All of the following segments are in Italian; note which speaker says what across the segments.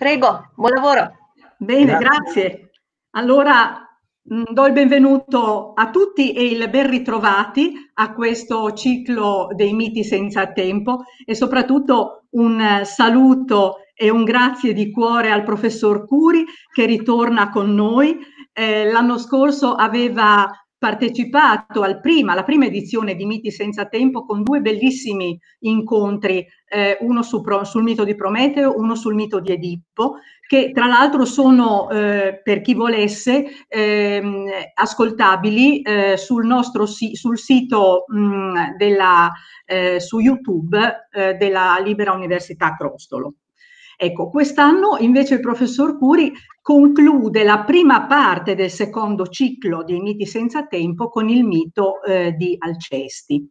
Speaker 1: Prego, buon lavoro. Bene, grazie. grazie. Allora mm, do il benvenuto a tutti e il ben ritrovati a questo ciclo dei miti senza tempo e soprattutto un eh, saluto e un grazie di cuore al professor Curi che ritorna con noi. Eh, l'anno scorso aveva partecipato al prima, alla prima edizione di Miti senza tempo con due bellissimi incontri, eh, uno su, sul mito di Prometeo, uno sul mito di Edippo, che tra l'altro sono, eh, per chi volesse, ehm, ascoltabili eh, sul nostro sul sito mh, mm, della, eh, su YouTube eh, della Libera Università Crostolo. Ecco, quest'anno invece il professor Curi conclude la prima parte del secondo ciclo dei miti senza tempo con il mito eh, di Alcesti.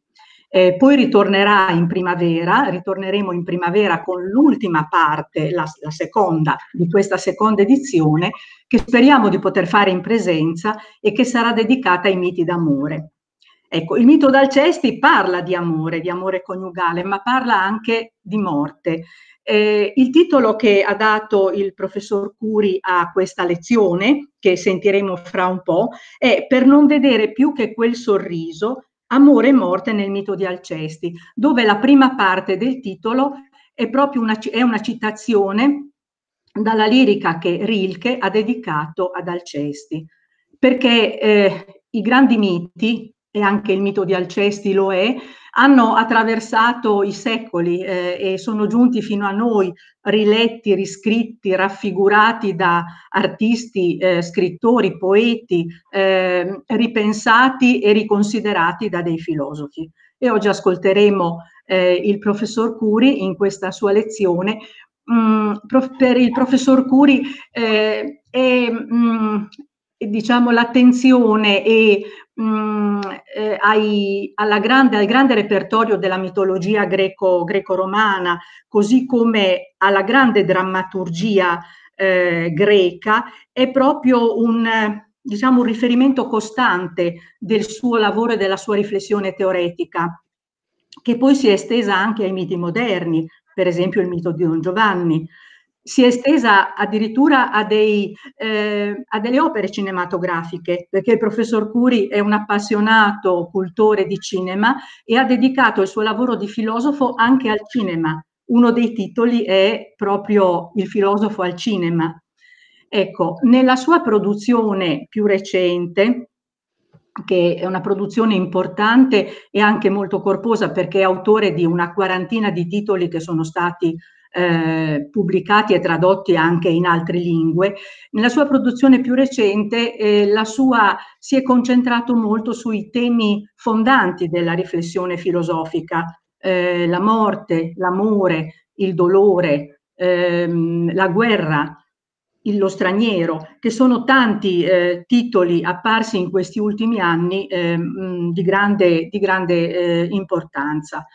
Speaker 1: Eh, poi ritornerà in primavera, ritorneremo in primavera con l'ultima parte, la, la, seconda di questa seconda edizione, che speriamo di poter fare in presenza e che sarà dedicata ai miti d'amore. Ecco, il mito d'Alcesti parla di amore, di amore coniugale, ma parla anche di morte. Eh, il titolo che ha dato il professor Curi a questa lezione, che sentiremo fra un po', è Per non vedere più che quel sorriso, amore e morte nel mito di Alcesti, dove la prima parte del titolo è proprio una, è una citazione dalla lirica che Rilke ha dedicato ad Alcesti, perché eh, i grandi miti, e anche il mito di Alcesti lo è, hanno attraversato i secoli eh, e sono giunti fino a noi, riletti, riscritti, raffigurati da artisti, eh, scrittori, poeti, eh, ripensati e riconsiderati da dei filosofi. E oggi ascolteremo eh, il professor Curi in questa sua lezione. Mm, prof, per il professor Curi eh, è, mm, diciamo, l'attenzione e mh, mm, eh, ai, grande, al grande repertorio della mitologia greco, romana così come alla grande drammaturgia eh, greca, è proprio un, diciamo, un riferimento costante del suo lavoro e della sua riflessione teoretica, che poi si è estesa anche ai miti moderni, per esempio il mito di Don Giovanni si è estesa addirittura a, dei, eh, a, delle opere cinematografiche, perché il professor Curi è un appassionato cultore di cinema e ha dedicato il suo lavoro di filosofo anche al cinema. Uno dei titoli è proprio Il filosofo al cinema. Ecco, nella sua produzione più recente, che è una produzione importante e anche molto corposa perché è autore di una quarantina di titoli che sono stati eh, pubblicati e tradotti anche in altre lingue. Nella sua produzione più recente eh, la sua si è concentrato molto sui temi fondanti della riflessione filosofica, eh, la morte, l'amore, il dolore, ehm, la guerra, lo straniero, che sono tanti eh, titoli apparsi in questi ultimi anni eh, mh, di grande, di grande eh, importanza.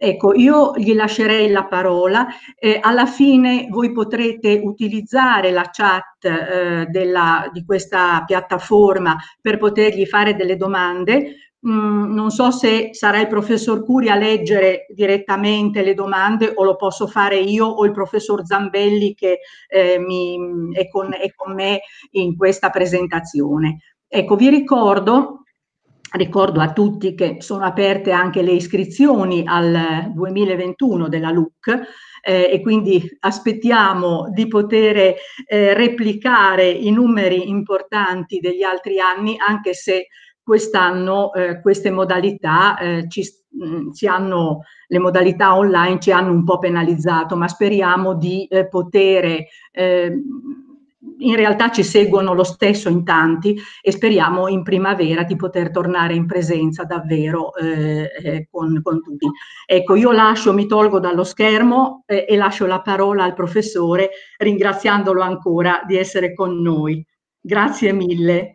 Speaker 1: Ecco, io gli lascerei la parola, eh, alla fine voi potrete utilizzare la chat eh, della, di questa piattaforma per potergli fare delle domande. Mm, non so se sarà il professor Curi a leggere direttamente le domande o lo posso fare io o il professor Zambelli che eh, mi, è, con, è con me in questa presentazione. Ecco, vi ricordo Ricordo a tutti che sono aperte anche le iscrizioni al 2021 della LUC eh, e quindi aspettiamo di poter eh, replicare i numeri importanti degli altri anni anche se quest'anno eh, queste modalità eh, ci, mh, mm, ci hanno, le modalità online ci hanno un po' penalizzato ma speriamo di poter Eh, eh in realtà ci seguono lo stesso in tanti e speriamo in primavera di poter tornare in presenza davvero eh, eh, con, con, tutti. Ecco, io lascio, mi tolgo dallo schermo eh, e lascio la parola al professore ringraziandolo ancora di essere con noi. Grazie mille.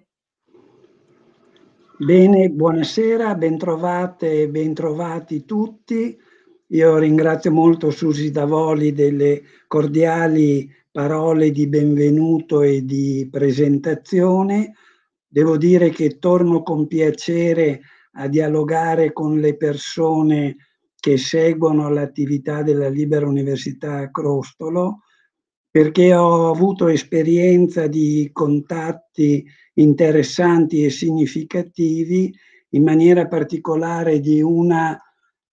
Speaker 2: Bene, buonasera, bentrovate e bentrovati tutti. Io ringrazio molto Susi Davoli delle cordiali parole di benvenuto e di presentazione. Devo dire che torno con piacere a dialogare con le persone che seguono l'attività della Libera Università a Crostolo, perché ho avuto esperienza di contatti interessanti e significativi, in maniera particolare di una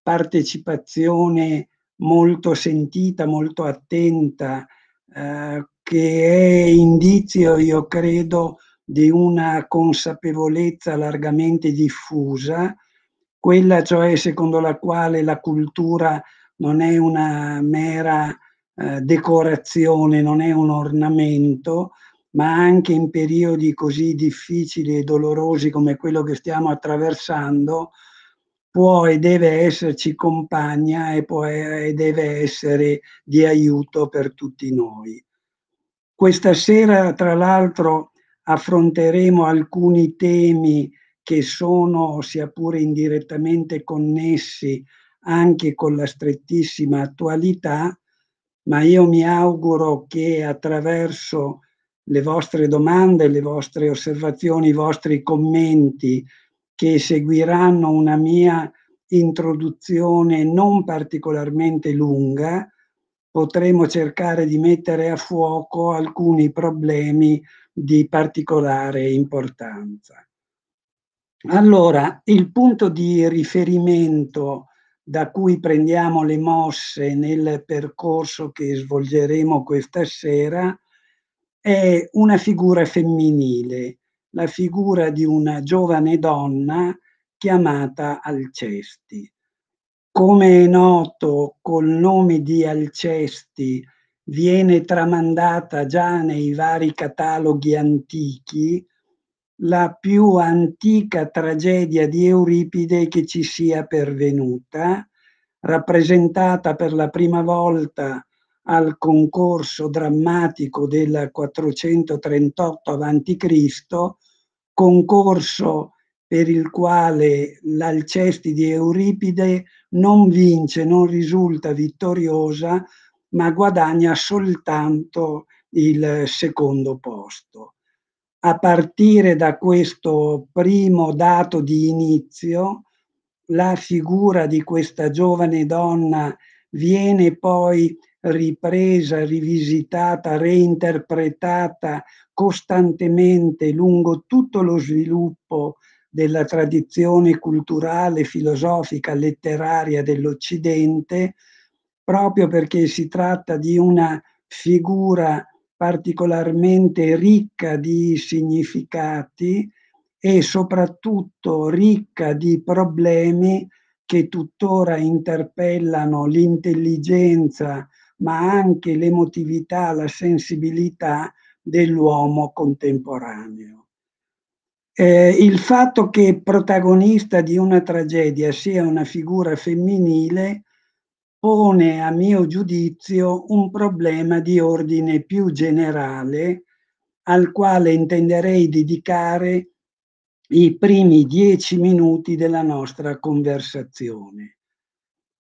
Speaker 2: partecipazione molto sentita, molto attenta eh, che è indizio, io credo, di una consapevolezza largamente diffusa, quella cioè secondo la quale la cultura non è una mera eh, decorazione, non è un ornamento, ma anche in periodi così difficili e dolorosi come quello che stiamo attraversando, può e deve esserci compagna e, può, e deve essere di aiuto per tutti noi. Questa sera, tra l'altro, affronteremo alcuni temi che sono, sia pure indirettamente, connessi anche con la strettissima attualità, ma io mi auguro che attraverso le vostre domande, le vostre osservazioni, i vostri commenti, che seguiranno una mia introduzione non particolarmente lunga, potremo cercare di mettere a fuoco alcuni problemi di particolare importanza. Allora, il punto di riferimento da cui prendiamo le mosse nel percorso che svolgeremo questa sera è una figura femminile, la figura di una giovane donna chiamata Alcesti. Come è noto, col nome di Alcesti viene tramandata già nei vari cataloghi antichi la più antica tragedia di Euripide che ci sia pervenuta, rappresentata per la prima volta al concorso drammatico del 438 a.C., concorso per il quale l'Alcesti di Euripide non vince, non risulta vittoriosa, ma guadagna soltanto il secondo posto. A partire da questo primo dato di inizio, la figura di questa giovane donna viene poi ripresa, rivisitata, reinterpretata costantemente lungo tutto lo sviluppo della tradizione culturale, filosofica, letteraria dell'Occidente, proprio perché si tratta di una figura particolarmente ricca di significati e soprattutto ricca di problemi che tuttora interpellano l'intelligenza ma anche l'emotività, la sensibilità dell'uomo contemporaneo. Eh, il fatto che protagonista di una tragedia sia una figura femminile pone, a mio giudizio, un problema di ordine più generale al quale intenderei dedicare i primi dieci minuti della nostra conversazione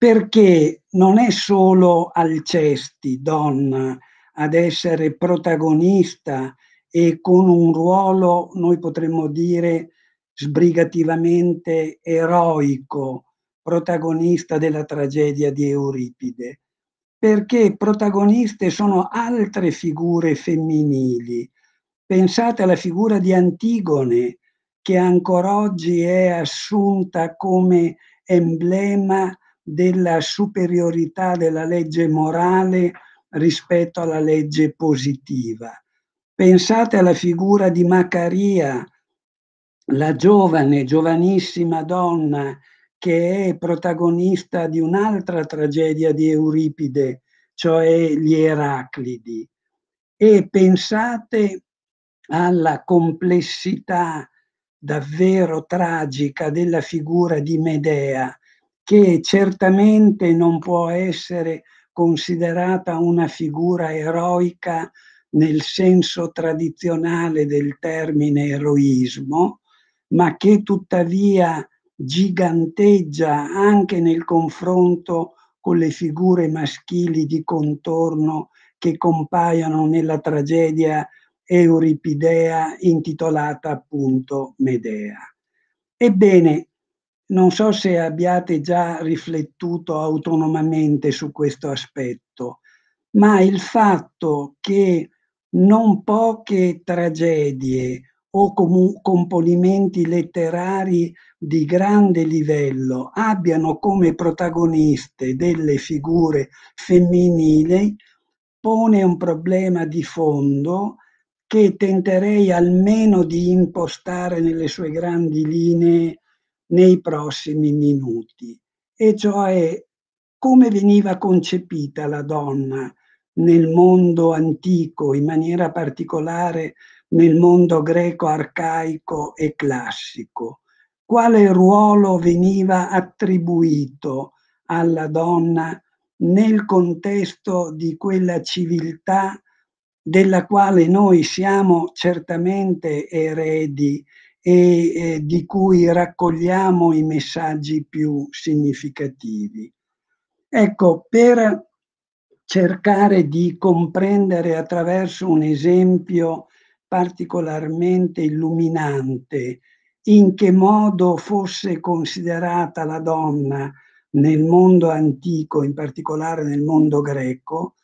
Speaker 2: perché non è solo Alcesti, donna, ad essere protagonista e con un ruolo, noi potremmo dire, sbrigativamente eroico, protagonista della tragedia di Euripide, perché protagoniste sono altre figure femminili. Pensate alla figura di Antigone, che ancora oggi è assunta come emblema della superiorità della legge morale rispetto alla legge positiva. Pensate alla figura di Macaria, la giovane, giovanissima donna che è protagonista di un'altra tragedia di Euripide, cioè gli Eraclidi. E pensate alla complessità davvero tragica della figura di Medea, che certamente non può essere considerata una figura eroica nel senso tradizionale del termine eroismo, ma che tuttavia giganteggia anche nel confronto con le figure maschili di contorno che compaiono nella tragedia euripidea intitolata appunto Medea. Ebbene, non so se abbiate già riflettuto autonomamente su questo aspetto, ma il fatto che non poche tragedie o comu- componimenti letterari di grande livello abbiano come protagoniste delle figure femminili pone un problema di fondo che tenterei almeno di impostare nelle sue grandi linee nei prossimi minuti, e cioè come veniva concepita la donna nel mondo antico, in maniera particolare nel mondo greco arcaico e classico, quale ruolo veniva attribuito alla donna nel contesto di quella civiltà della quale noi siamo certamente eredi e eh, di cui raccogliamo i messaggi più significativi. Ecco, per cercare di comprendere attraverso un esempio particolarmente illuminante in che modo fosse considerata la donna nel mondo antico, in particolare nel mondo greco,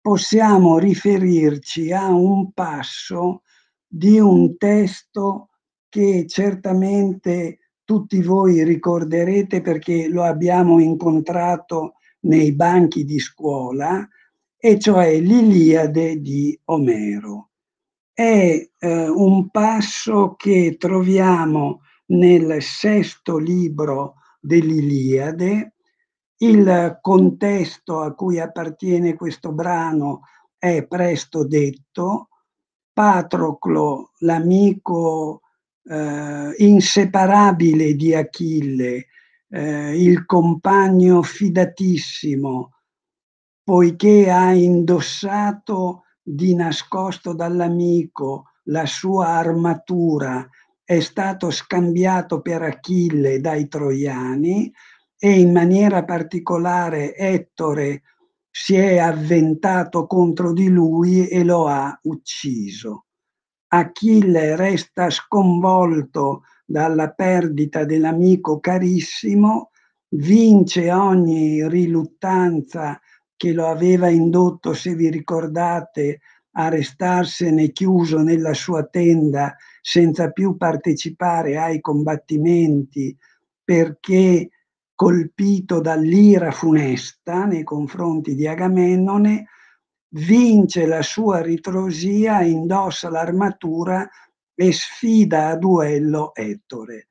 Speaker 2: possiamo riferirci a un passo di un testo che certamente tutti voi ricorderete perché lo abbiamo incontrato nei banchi di scuola, e cioè l'Iliade di Omero. È eh, un passo che troviamo nel sesto libro dell'Iliade. Il contesto a cui appartiene questo brano è presto detto. Patroclo, l'amico eh, inseparabile di Achille, eh, il compagno fidatissimo, poiché ha indossato di nascosto dall'amico la sua armatura, è stato scambiato per Achille dai troiani e in maniera particolare Ettore si è avventato contro di lui e lo ha ucciso. Achille resta sconvolto dalla perdita dell'amico carissimo, vince ogni riluttanza che lo aveva indotto, se vi ricordate, a restarsene chiuso nella sua tenda senza più partecipare ai combattimenti perché colpito dall'ira funesta nei confronti di Agamennone, vince la sua ritrosia, indossa l'armatura e sfida a duello Ettore.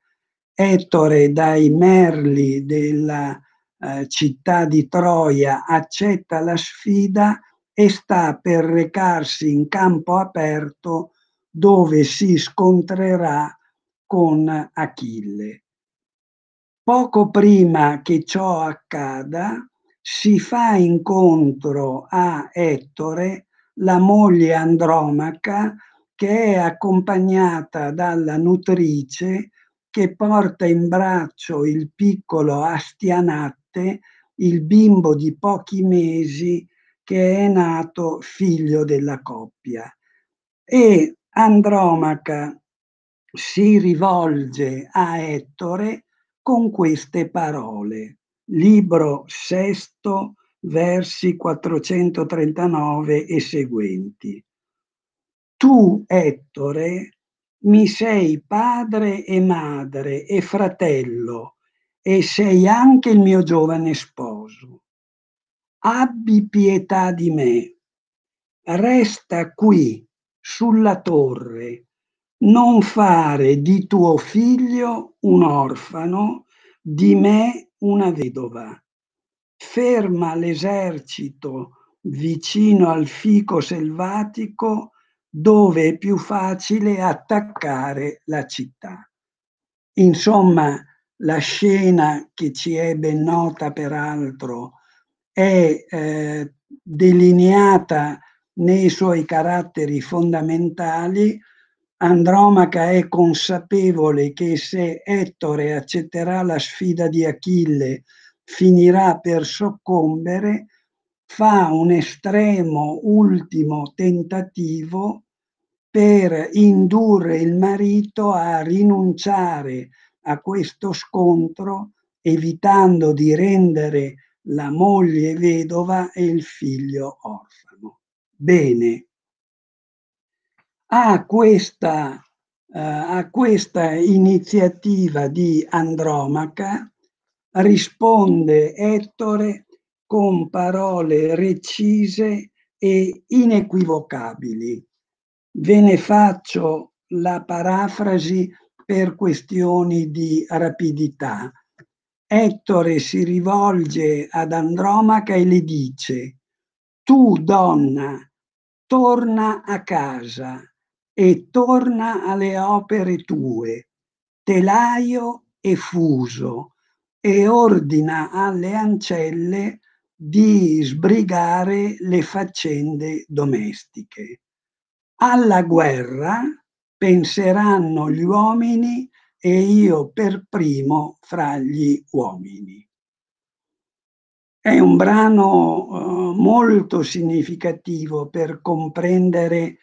Speaker 2: Ettore dai merli della eh, città di Troia accetta la sfida e sta per recarsi in campo aperto dove si scontrerà con Achille. Poco prima che ciò accada, si fa incontro a Ettore la moglie Andromaca che è accompagnata dalla nutrice che porta in braccio il piccolo Astianatte, il bimbo di pochi mesi che è nato figlio della coppia. E Andromaca si rivolge a Ettore con queste parole libro sesto, versi 439 e seguenti. Tu, Ettore, mi sei padre e madre e fratello e sei anche il mio giovane sposo. Abbi pietà di me, resta qui sulla torre, non fare di tuo figlio un orfano, di me una vedova. Ferma l'esercito vicino al fico selvatico dove è più facile attaccare la città. Insomma, la scena che ci è ben nota peraltro è eh, delineata nei suoi caratteri fondamentali Andromaca è consapevole che se Ettore accetterà la sfida di Achille finirà per soccombere, fa un estremo ultimo tentativo per indurre il marito a rinunciare a questo scontro, evitando di rendere la moglie vedova e il figlio orfano. Bene, a questa, eh, a questa iniziativa di Andromaca risponde Ettore con parole recise e inequivocabili. Ve ne faccio la parafrasi per questioni di rapidità. Ettore si rivolge ad Andromaca e le dice, tu donna, torna a casa, e torna alle opere tue, telaio e fuso, e ordina alle ancelle di sbrigare le faccende domestiche. Alla guerra penseranno gli uomini e io per primo fra gli uomini. È un brano eh, molto significativo per comprendere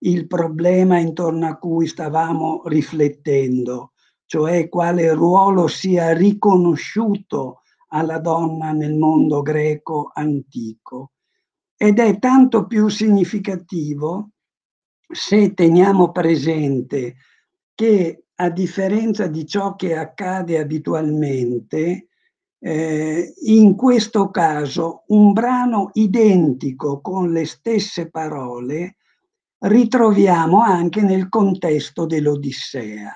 Speaker 2: il problema intorno a cui stavamo riflettendo, cioè quale ruolo sia riconosciuto alla donna nel mondo greco antico. Ed è tanto più significativo se teniamo presente che a differenza di ciò che accade abitualmente, eh, in questo caso un brano identico con le stesse parole ritroviamo anche nel contesto dell'Odissea.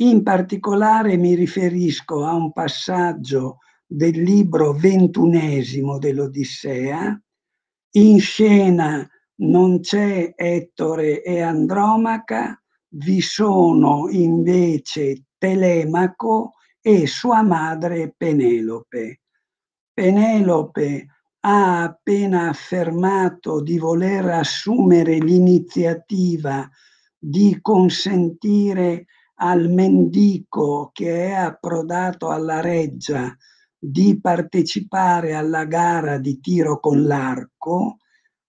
Speaker 2: In particolare mi riferisco a un passaggio del libro ventunesimo dell'Odissea. In scena non c'è Ettore e Andromaca, vi sono invece Telemaco e sua madre Penelope. Penelope ha appena affermato di voler assumere l'iniziativa di consentire al mendico che è approdato alla reggia di partecipare alla gara di tiro con l'arco,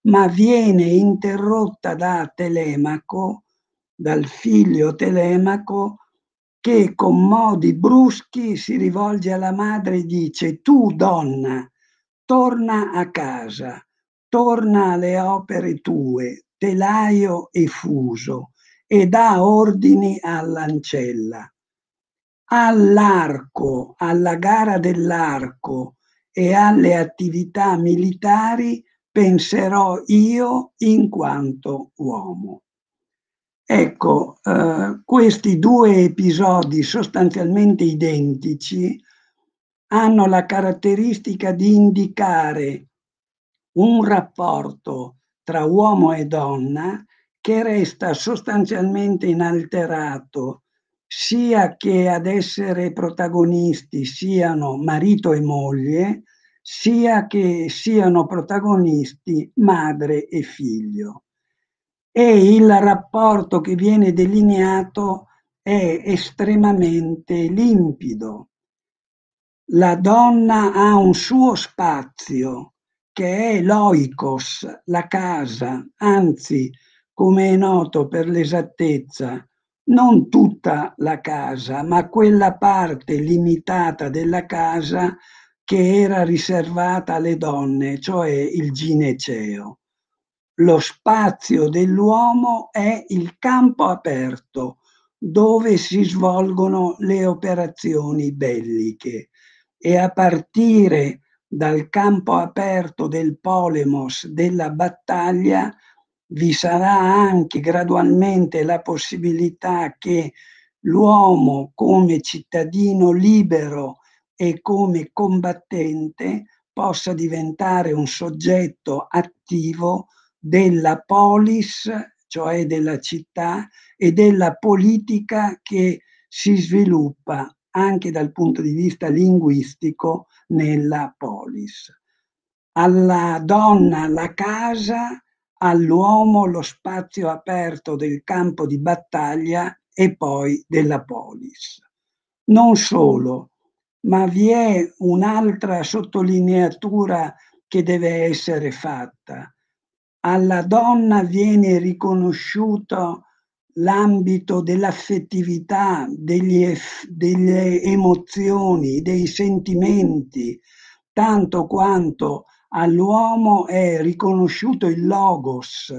Speaker 2: ma viene interrotta da Telemaco, dal figlio Telemaco, che con modi bruschi si rivolge alla madre e dice, tu donna, Torna a casa, torna alle opere tue, telaio e fuso, e dà ordini all'ancella. All'arco, alla gara dell'arco e alle attività militari penserò io in quanto uomo. Ecco, eh, questi due episodi sostanzialmente identici hanno la caratteristica di indicare un rapporto tra uomo e donna che resta sostanzialmente inalterato, sia che ad essere protagonisti siano marito e moglie, sia che siano protagonisti madre e figlio. E il rapporto che viene delineato è estremamente limpido la donna ha un suo spazio che è l'oikos, la casa, anzi, come è noto per l'esattezza, non tutta la casa, ma quella parte limitata della casa che era riservata alle donne, cioè il gineceo. Lo spazio dell'uomo è il campo aperto dove si svolgono le operazioni belliche e a partire dal campo aperto del polemos della battaglia vi sarà anche gradualmente la possibilità che l'uomo come cittadino libero e come combattente possa diventare un soggetto attivo della polis, cioè della città, e della politica che si sviluppa anche dal punto di vista linguistico nella polis. Alla donna la casa, all'uomo lo spazio aperto del campo di battaglia e poi della polis. Non solo, ma vi è un'altra sottolineatura che deve essere fatta. Alla donna viene riconosciuto l'ambito dell'affettività, eff, delle emozioni, dei sentimenti, tanto quanto all'uomo è riconosciuto il logos,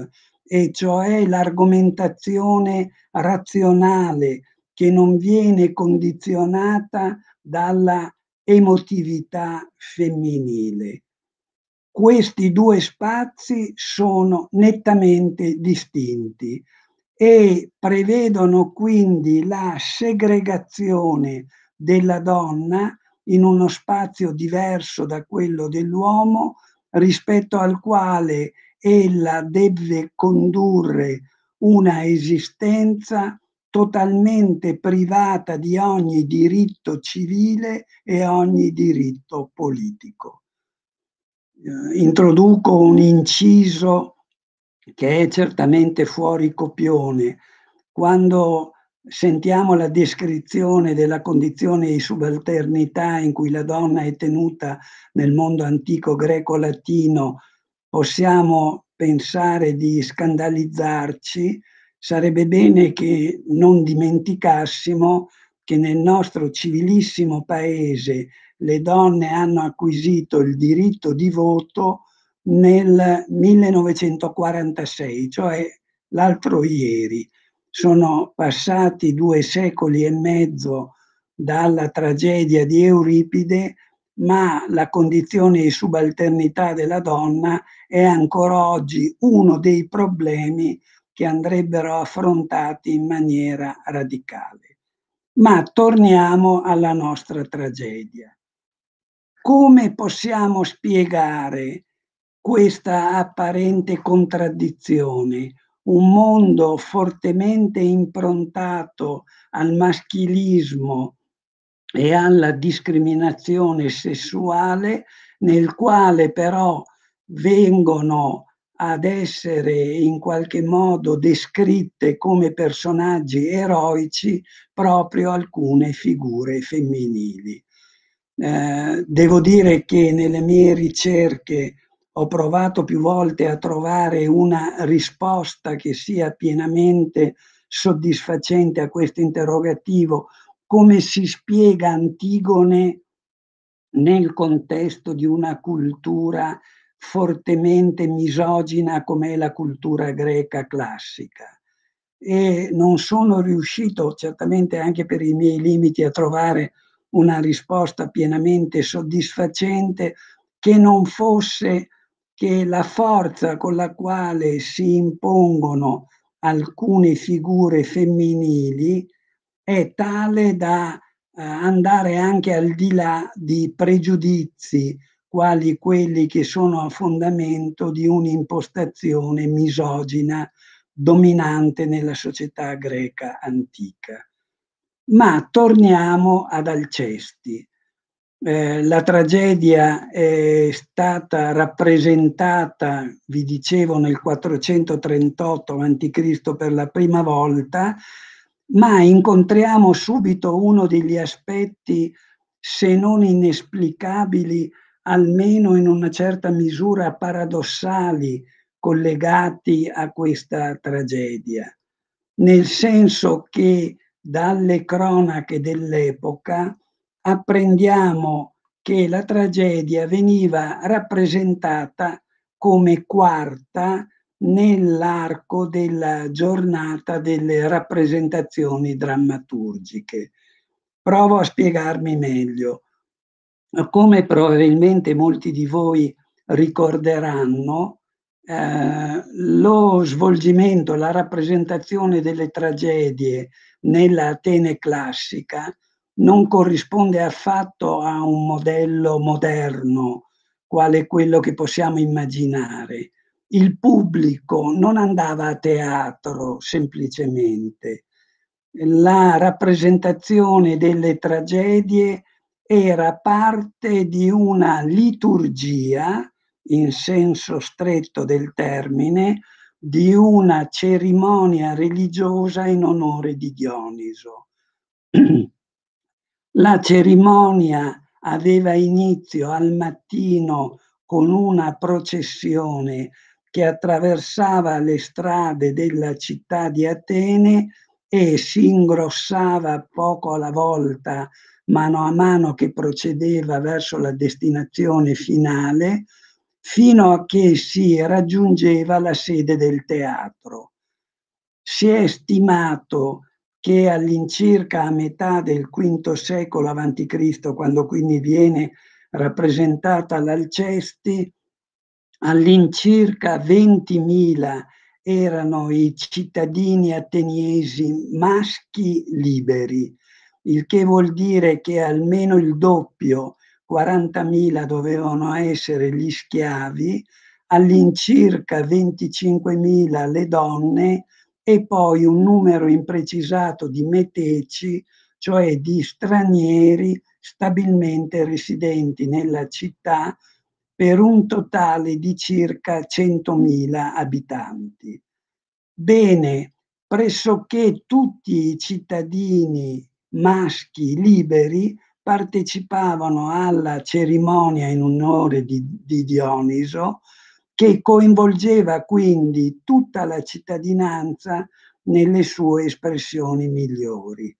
Speaker 2: e cioè l'argomentazione razionale che non viene condizionata dalla emotività femminile. Questi due spazi sono nettamente distinti e prevedono quindi la segregazione della donna in uno spazio diverso da quello dell'uomo rispetto al quale ella deve condurre una esistenza totalmente privata di ogni diritto civile e ogni diritto politico. Eh, introduco un inciso che è certamente fuori copione, quando sentiamo la descrizione della condizione di subalternità in cui la donna è tenuta nel mondo antico greco-latino, possiamo pensare di scandalizzarci, sarebbe bene che non dimenticassimo che nel nostro civilissimo paese le donne hanno acquisito il diritto di voto nel 1946, cioè l'altro ieri. Sono passati due secoli e mezzo dalla tragedia di Euripide, ma la condizione di subalternità della donna è ancora oggi uno dei problemi che andrebbero affrontati in maniera radicale. Ma torniamo alla nostra tragedia. Come possiamo spiegare questa apparente contraddizione, un mondo fortemente improntato al maschilismo e alla discriminazione sessuale, nel quale però vengono ad essere in qualche modo descritte come personaggi eroici proprio alcune figure femminili. Eh, devo dire che nelle mie ricerche ho provato più volte a trovare una risposta che sia pienamente soddisfacente a questo interrogativo, come si spiega Antigone nel contesto di una cultura fortemente misogina come è la cultura greca classica. E non sono riuscito, certamente anche per i miei limiti, a trovare una risposta pienamente soddisfacente che non fosse che la forza con la quale si impongono alcune figure femminili è tale da eh, andare anche al di là di pregiudizi quali quelli che sono a fondamento di un'impostazione misogina dominante nella società greca antica. Ma torniamo ad Alcesti. Eh, la tragedia è stata rappresentata, vi dicevo, nel 438 a.C. per la prima volta, ma incontriamo subito uno degli aspetti, se non inesplicabili, almeno in una certa misura paradossali, collegati a questa tragedia, nel senso che dalle cronache dell'epoca apprendiamo che la tragedia veniva rappresentata come quarta nell'arco della giornata delle rappresentazioni drammaturgiche. Provo a spiegarmi meglio. Come probabilmente molti di voi ricorderanno, eh, lo svolgimento, la rappresentazione delle tragedie nella Atene classica non corrisponde affatto a un modello moderno, quale quello che possiamo immaginare. Il pubblico non andava a teatro semplicemente, la rappresentazione delle tragedie era parte di una liturgia, in senso stretto del termine, di una cerimonia religiosa in onore di Dioniso. La cerimonia aveva inizio al mattino con una processione che attraversava le strade della città di Atene e si ingrossava poco alla volta, mano a mano che procedeva verso la destinazione finale, fino a che si raggiungeva la sede del teatro. Si è stimato che all'incirca a metà del V secolo a.C., quando quindi viene rappresentata l'Alcesti, all'incirca 20.000 erano i cittadini ateniesi maschi liberi, il che vuol dire che almeno il doppio, 40.000 dovevano essere gli schiavi, all'incirca 25.000 le donne e poi un numero imprecisato di meteci, cioè di stranieri stabilmente residenti nella città per un totale di circa 100.000 abitanti. Bene, pressoché tutti i cittadini maschi liberi partecipavano alla cerimonia in onore di, di Dioniso, che coinvolgeva quindi tutta la cittadinanza nelle sue espressioni migliori.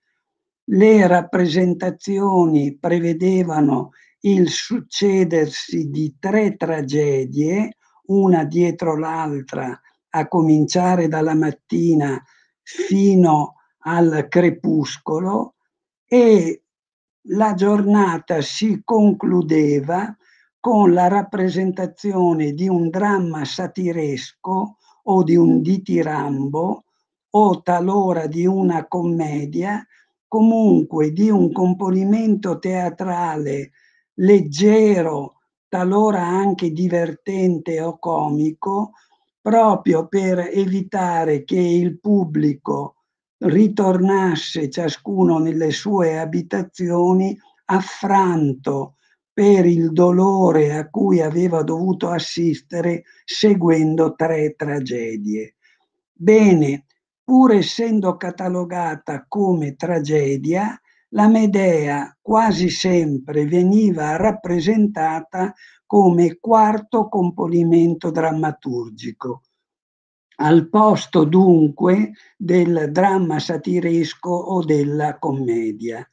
Speaker 2: Le rappresentazioni prevedevano il succedersi di tre tragedie, una dietro l'altra, a cominciare dalla mattina fino al crepuscolo e la giornata si concludeva con la rappresentazione di un dramma satiresco o di un mm-hmm. ditirambo o talora di una commedia, comunque di un mm-hmm. componimento teatrale leggero, talora anche divertente o comico, proprio per evitare che il pubblico ritornasse ciascuno nelle sue abitazioni affranto per il dolore a cui aveva dovuto assistere seguendo tre tragedie. Bene, pur essendo catalogata come tragedia, la Medea quasi sempre veniva rappresentata come quarto componimento drammaturgico, al posto dunque del dramma satiresco o della commedia.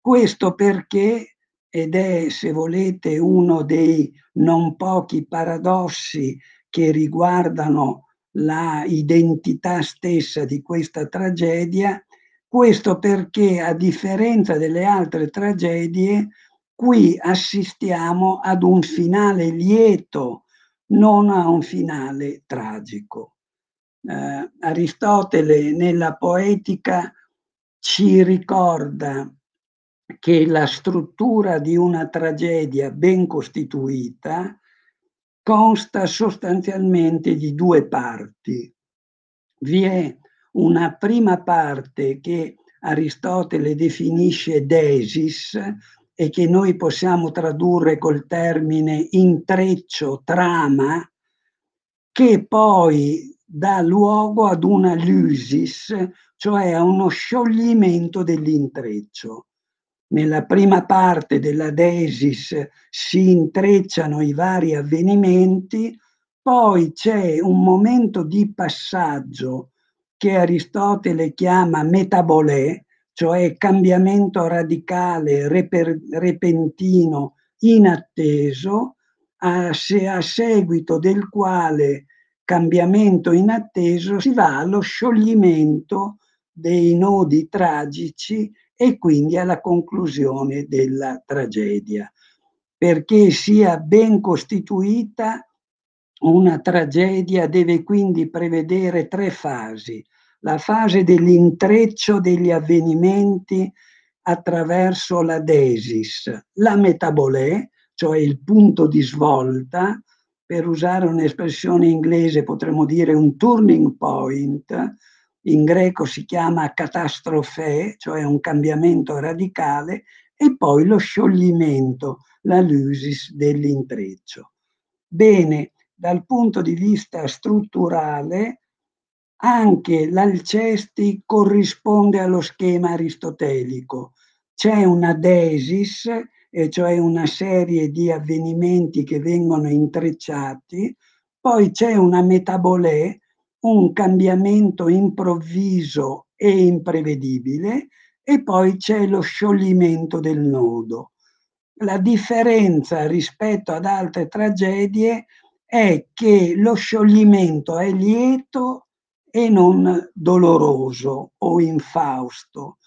Speaker 2: Questo perché ed è, se volete, uno dei non pochi paradossi che riguardano la identità stessa di questa tragedia, questo perché a differenza delle altre tragedie, qui assistiamo ad un finale lieto, non a un finale tragico. Eh, Aristotele nella poetica ci ricorda che la struttura di una tragedia ben costituita consta sostanzialmente di due parti. Vi è una prima parte che Aristotele definisce desis e che noi possiamo tradurre col termine intreccio, trama, che poi dà luogo ad una lusis, cioè a uno scioglimento dell'intreccio nella prima parte della Desis si intrecciano i vari avvenimenti, poi c'è un momento di passaggio che Aristotele chiama metabolè, cioè cambiamento radicale, reper, repentino, inatteso, a, se, a seguito del quale cambiamento inatteso si va allo scioglimento dei nodi tragici e quindi alla conclusione della tragedia, perché sia ben costituita una tragedia deve quindi prevedere tre fasi. La fase dell'intreccio degli avvenimenti attraverso la desis, la metabolè, cioè il punto di svolta, per usare un'espressione inglese potremmo dire un turning point, in greco si chiama catastrofe, cioè un cambiamento radicale, e poi lo scioglimento, la lusis dell'intreccio. Bene, dal punto di vista strutturale, anche l'Alcesti corrisponde allo schema aristotelico. C'è una desis, e cioè una serie di avvenimenti che vengono intrecciati, poi c'è una metabolè, un cambiamento improvviso e imprevedibile e poi c'è lo scioglimento del nodo. La differenza rispetto ad altre tragedie è che lo scioglimento è lieto e non doloroso o infausto,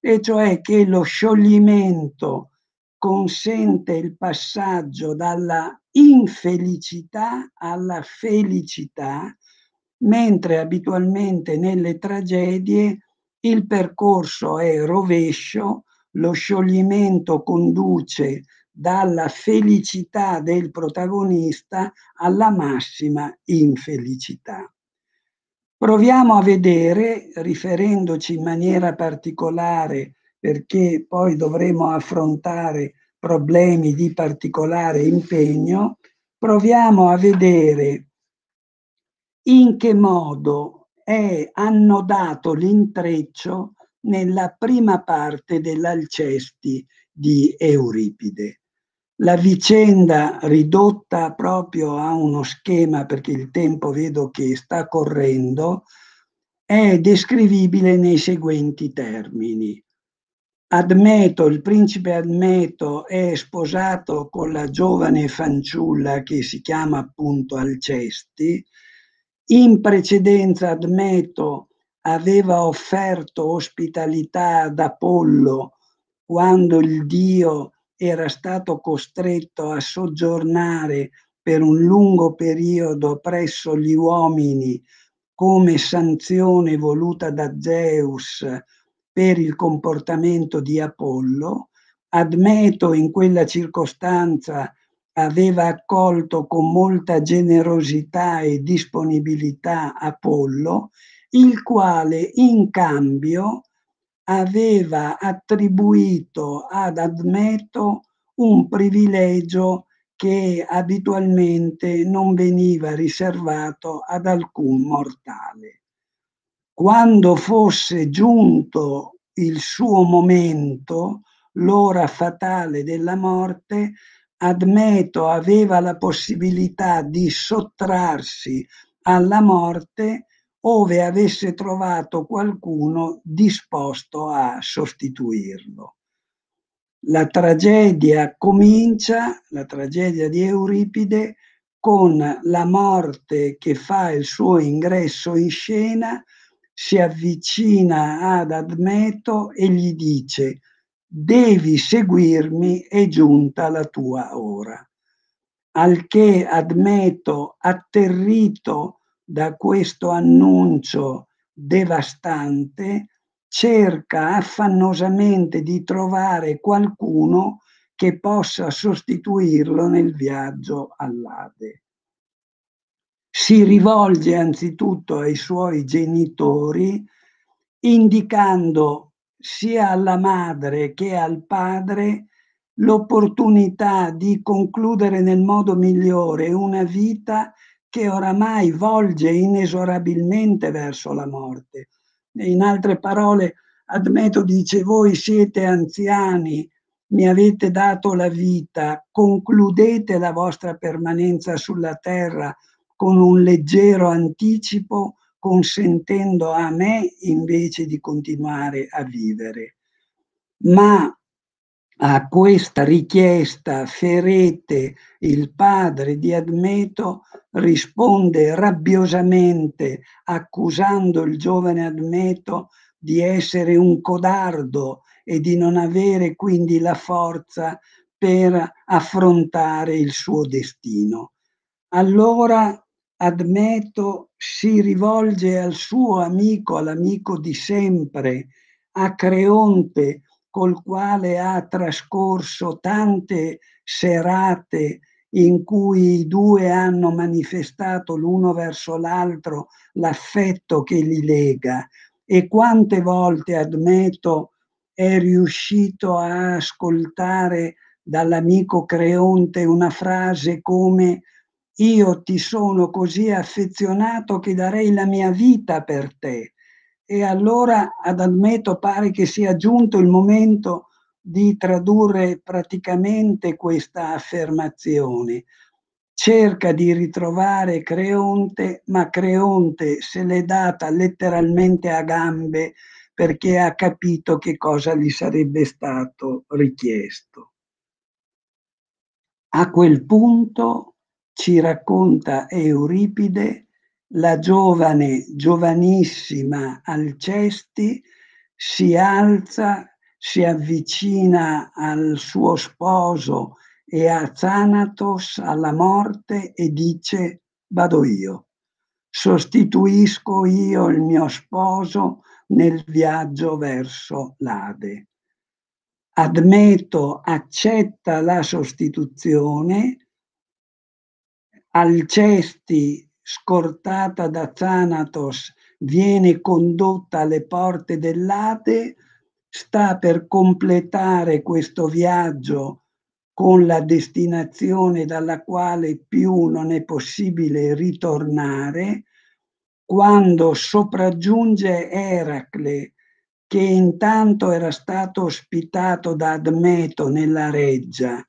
Speaker 2: e cioè che lo scioglimento consente il passaggio dalla infelicità alla felicità mentre abitualmente nelle tragedie il percorso è rovescio, lo scioglimento conduce dalla felicità del protagonista alla massima infelicità. Proviamo a vedere, riferendoci in maniera particolare, perché poi dovremo affrontare problemi di particolare impegno, proviamo a vedere in che modo è annodato l'intreccio nella prima parte dell'Alcesti di Euripide. La vicenda ridotta proprio a uno schema, perché il tempo vedo che sta correndo, è descrivibile nei seguenti termini. Admeto, il principe Admeto è sposato con la giovane fanciulla che si chiama appunto Alcesti, in precedenza Admeto aveva offerto ospitalità ad Apollo quando il dio era stato costretto a soggiornare per un lungo periodo presso gli uomini come sanzione voluta da Zeus per il comportamento di Apollo, Admeto in quella circostanza aveva accolto con molta generosità e disponibilità Apollo, il quale in cambio aveva attribuito ad Admeto un privilegio che abitualmente non veniva riservato ad alcun mortale. Quando fosse giunto il suo momento, l'ora fatale della morte, Admeto aveva la possibilità di sottrarsi alla morte ove avesse trovato qualcuno disposto a sostituirlo. La tragedia comincia, la tragedia di Euripide, con la morte che fa il suo ingresso in scena, si avvicina ad Admeto e gli dice devi seguirmi, è giunta la tua ora. Al che Admeto, atterrito da questo annuncio devastante, cerca affannosamente di trovare qualcuno che possa sostituirlo nel viaggio all'Ade. Si rivolge anzitutto ai suoi genitori indicando sia alla madre che al padre l'opportunità di concludere nel modo migliore una vita che oramai volge inesorabilmente verso la morte. In altre parole, Admeto dice, voi siete anziani, mi avete dato la vita, concludete la vostra permanenza sulla terra con un leggero anticipo consentendo a me invece di continuare a vivere. Ma a questa richiesta ferete il padre di Admeto risponde rabbiosamente accusando il giovane Admeto di essere un codardo e di non avere quindi la forza per affrontare il suo destino. Allora Admeto si rivolge al suo amico, all'amico di sempre, a Creonte, col quale ha trascorso tante serate in cui i due hanno manifestato l'uno verso l'altro l'affetto che li lega e quante volte, ammetto, è riuscito a ascoltare dall'amico Creonte una frase come io ti sono così affezionato che darei la mia vita per te. E allora ad Admeto pare che sia giunto il momento di tradurre praticamente questa affermazione. Cerca di ritrovare Creonte, ma Creonte se l'è data letteralmente a gambe perché ha capito che cosa gli sarebbe stato richiesto. A quel punto ci racconta Euripide, la giovane, giovanissima Alcesti si alza, si avvicina al suo sposo e a Zanatos, alla morte, e dice vado io, sostituisco io il mio sposo nel viaggio verso l'Ade. Admeto accetta la sostituzione, Alcesti, scortata da Zanatos, viene condotta alle porte dell'Ate, sta per completare questo viaggio con la destinazione dalla quale più non è possibile ritornare, quando sopraggiunge Eracle, che intanto era stato ospitato da Admeto nella reggia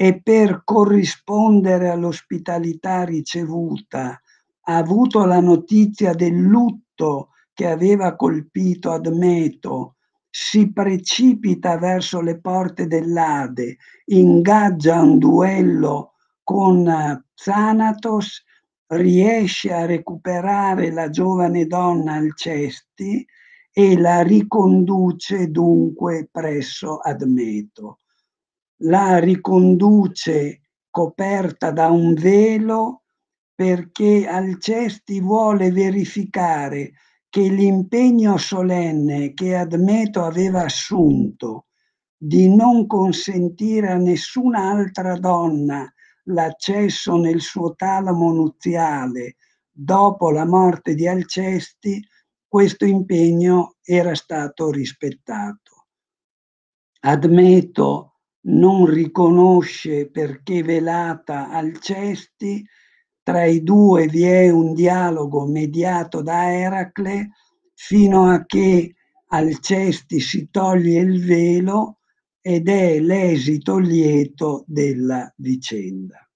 Speaker 2: e per corrispondere all'ospitalità ricevuta ha avuto la notizia del lutto che aveva colpito Admeto, si precipita verso le porte dell'Ade, ingaggia un duello con Zanatos, eh, riesce a recuperare la giovane donna Alcesti e la riconduce dunque presso Admeto la riconduce coperta da un velo perché Alcesti vuole verificare che l'impegno solenne che Admeto aveva assunto di non consentire a nessun'altra donna l'accesso nel suo talamo nuziale dopo la morte di Alcesti, questo impegno era stato rispettato. Admeto non riconosce perché velata al Cesti, tra i due vi è un dialogo mediato da Eracle fino a che al Cesti si toglie il velo ed è l'esito lieto della vicenda.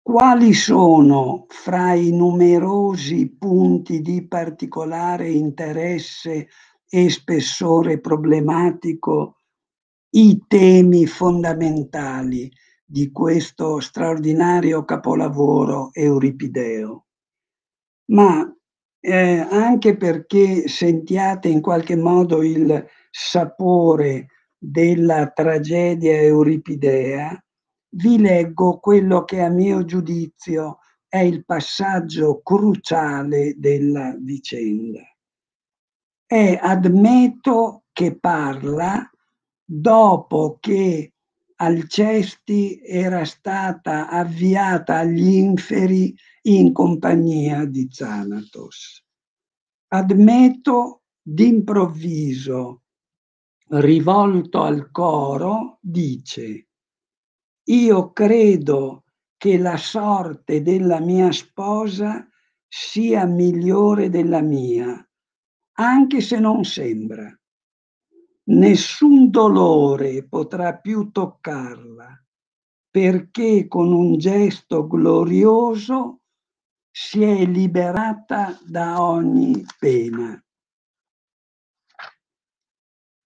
Speaker 2: Quali sono fra i numerosi punti di particolare interesse e spessore problematico i temi fondamentali di questo straordinario capolavoro euripideo, ma eh, anche perché sentiate in qualche modo il sapore della tragedia euripidea, vi leggo quello che a mio giudizio è il passaggio cruciale della vicenda. È Admeto che parla dopo che Alcesti era stata avviata agli inferi in compagnia di Zanatos. Admeto d'improvviso, rivolto al coro, dice, io credo che la sorte della mia sposa sia migliore della mia, anche se non sembra Nessun dolore potrà più toccarla, perché con un gesto glorioso si è liberata da ogni pena.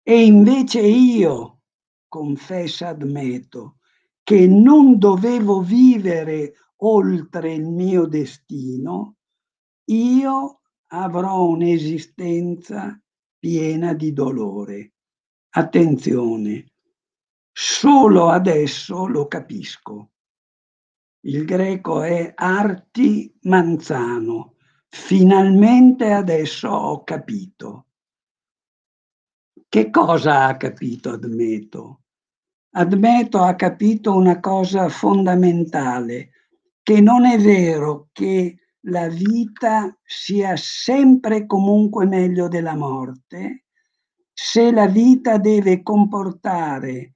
Speaker 2: E invece io, confessa Admeto, che non dovevo vivere oltre il mio destino, io avrò un'esistenza piena di dolore. Attenzione, solo adesso lo capisco. Il greco è Arti Manzano. Finalmente adesso ho capito. Che cosa ha capito Admeto? Admeto ha capito una cosa fondamentale, che non è vero che la vita sia sempre comunque meglio della morte, se la vita deve comportare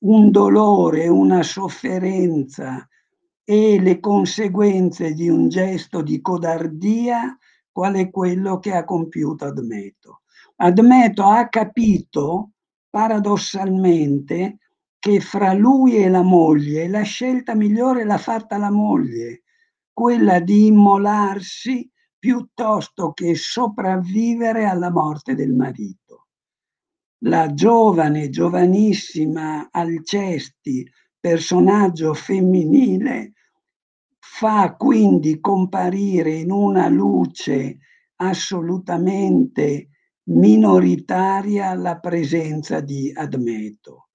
Speaker 1: un dolore, una
Speaker 2: sofferenza e le conseguenze di un gesto di codardia, qual è quello che ha compiuto Admeto. Admeto ha capito paradossalmente che fra lui e la moglie la scelta migliore l'ha fatta la moglie, quella di immolarsi piuttosto che sopravvivere alla morte del marito la giovane, giovanissima Alcesti, personaggio femminile, fa quindi comparire in una luce assolutamente minoritaria la presenza di Admeto.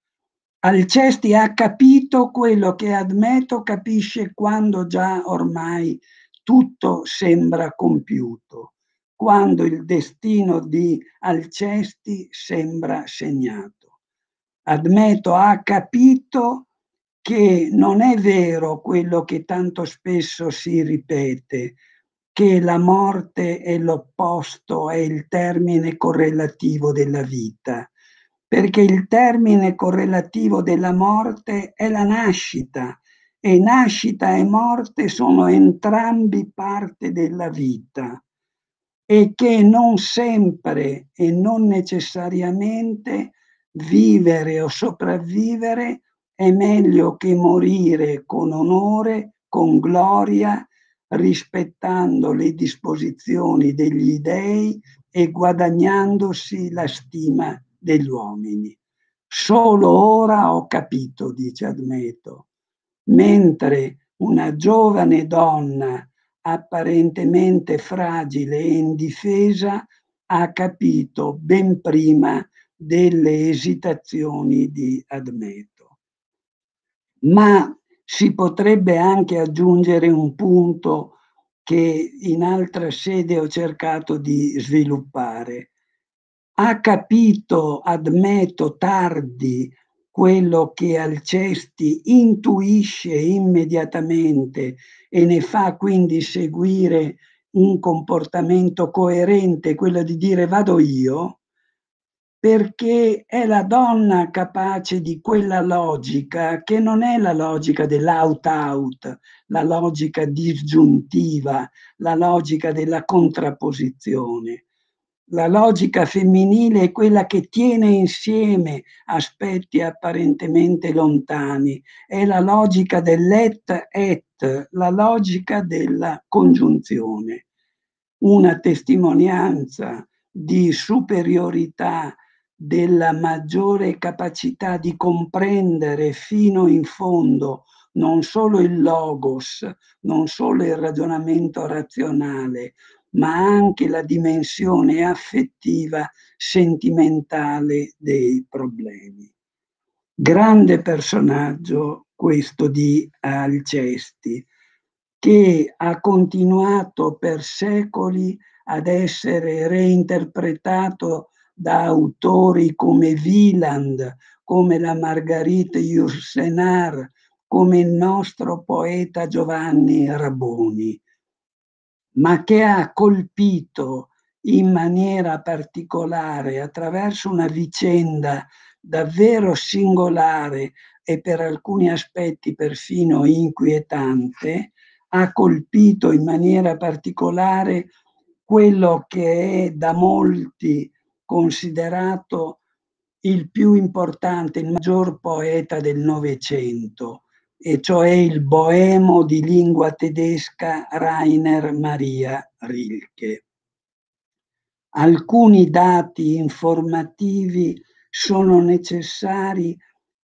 Speaker 2: Alcesti ha capito quello che Admeto capisce quando già ormai tutto sembra compiuto quando il destino di Alcesti sembra segnato. Admeto ha capito che non è vero quello che tanto spesso si ripete, che la morte è l'opposto, è il termine correlativo della vita, perché il termine correlativo della morte è la nascita e nascita e morte sono entrambi parte della vita e che non sempre e non necessariamente vivere o sopravvivere è meglio che morire con onore, con gloria, rispettando le disposizioni degli dei e guadagnandosi la stima degli uomini. Solo ora ho capito, dice Admeto,
Speaker 1: mentre
Speaker 2: una giovane donna apparentemente fragile e indifesa, ha capito ben prima delle esitazioni di Admeto. Ma si potrebbe anche aggiungere un punto che in altra sede ho cercato di sviluppare. Ha capito Admeto tardi quello che Alcesti intuisce immediatamente e ne fa quindi seguire un comportamento coerente, quello di dire vado io, perché è la donna capace di quella logica che non è la logica dell'out-out, la logica disgiuntiva, la logica della contrapposizione, la logica femminile è quella che tiene insieme aspetti apparentemente lontani, è la logica dell'et et, la logica della congiunzione, una testimonianza di superiorità della maggiore capacità di comprendere fino in fondo non solo il logos, non solo il ragionamento razionale, ma anche la dimensione affettiva, sentimentale dei problemi. Grande personaggio questo di Alcesti, che ha continuato per secoli ad essere reinterpretato da autori come Wieland, come la Margarita Jursenar, come il nostro poeta Giovanni Raboni ma che ha colpito in maniera particolare attraverso una vicenda davvero singolare e per alcuni aspetti perfino inquietante, ha colpito in maniera particolare quello che è da molti considerato il più importante, il maggior poeta del Novecento, e cioè il boemo di lingua tedesca Rainer Maria Rilke. Alcuni dati informativi sono necessari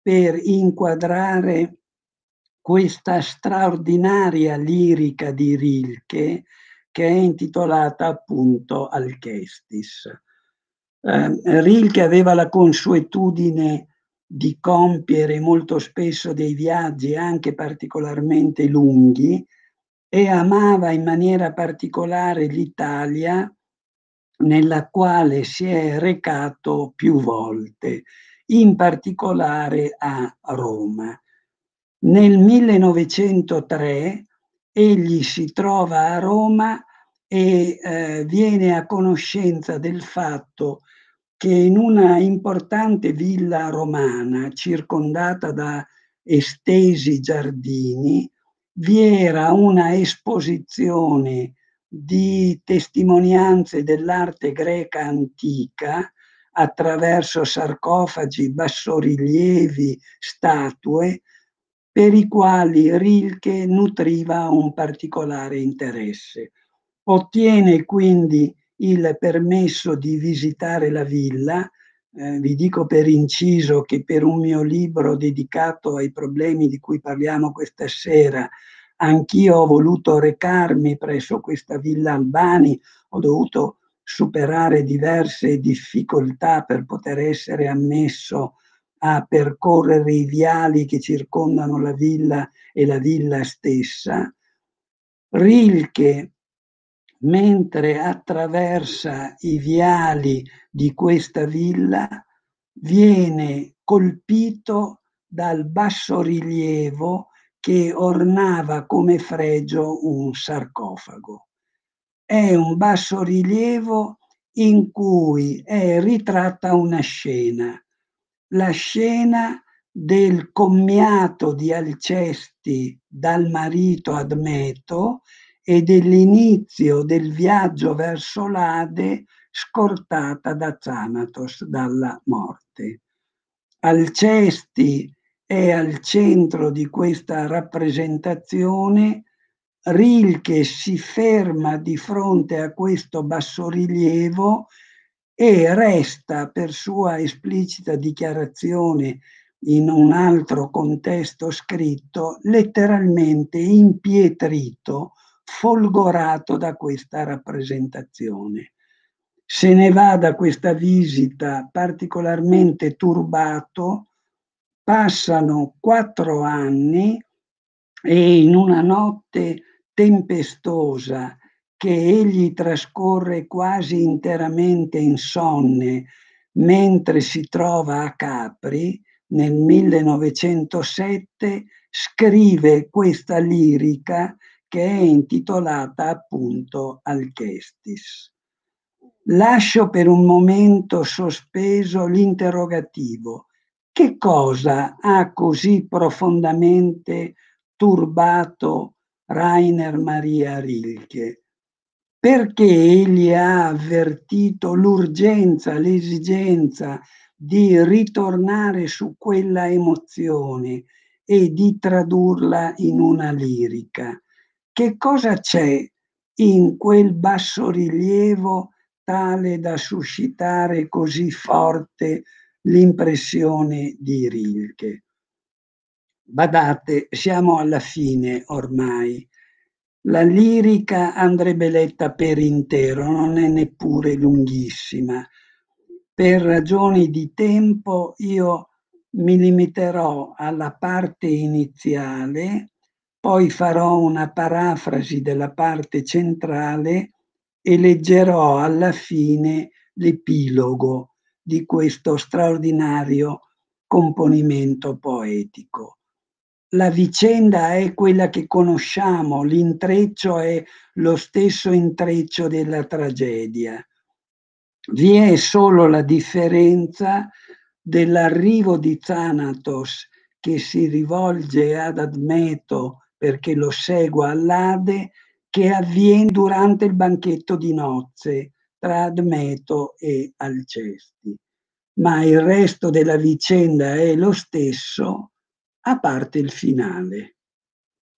Speaker 2: per inquadrare questa straordinaria lirica di Rilke che è intitolata appunto Alchestis. Eh, Rilke aveva la consuetudine di compiere molto spesso dei viaggi anche particolarmente lunghi e amava in maniera particolare l'Italia nella quale si è recato più volte, in particolare a Roma. Nel 1903 egli si trova a Roma e eh, viene a conoscenza del fatto che in una importante villa romana circondata da estesi giardini vi era una esposizione di testimonianze dell'arte greca antica attraverso sarcofagi, bassorilievi, statue, per i quali Rilke nutriva un particolare interesse. Ottiene quindi il permesso di visitare la villa. Eh, vi dico per inciso che per un mio libro dedicato ai problemi di cui parliamo questa sera, anch'io ho voluto recarmi presso questa villa Albani, ho dovuto superare diverse difficoltà per poter essere ammesso a percorrere i viali che circondano la villa e la villa stessa. Rilke mentre attraversa i viali di questa villa, viene colpito dal bassorilievo che ornava come fregio un sarcofago. È un bassorilievo in cui è ritratta una scena, la scena del commiato di Alcesti dal marito Admeto e dell'inizio del viaggio verso l'Ade scortata da Zanatos dalla morte. Alcesti è al centro di questa rappresentazione, Rilke si ferma di fronte a questo bassorilievo e resta per sua esplicita dichiarazione in un altro contesto scritto letteralmente impietrito folgorato da questa rappresentazione. Se ne va da questa visita particolarmente turbato, passano quattro anni e in una notte tempestosa che egli trascorre quasi interamente insonne mentre si trova a Capri nel 1907 scrive questa lirica che è intitolata appunto Alchestis. Lascio per un momento sospeso l'interrogativo. Che cosa ha così profondamente turbato Rainer Maria Rilke? Perché egli ha avvertito l'urgenza, l'esigenza di ritornare su quella emozione e di tradurla in una lirica? Che cosa c'è in quel bassorilievo tale da suscitare così forte l'impressione di Rilke? Badate, siamo alla fine ormai. La lirica andrebbe letta per intero, non è neppure lunghissima. Per ragioni di tempo io mi limiterò alla parte iniziale poi farò una parafrasi della parte centrale e leggerò alla fine l'epilogo di questo straordinario componimento poetico. La vicenda è quella che conosciamo, l'intreccio è lo stesso intreccio della tragedia. Vi è solo la differenza dell'arrivo di Thanatos che si rivolge ad Admeto perché lo segua all'Ade, che avviene durante il banchetto di nozze tra Admeto e Alcesti. Ma il resto della vicenda è lo stesso, a parte il finale,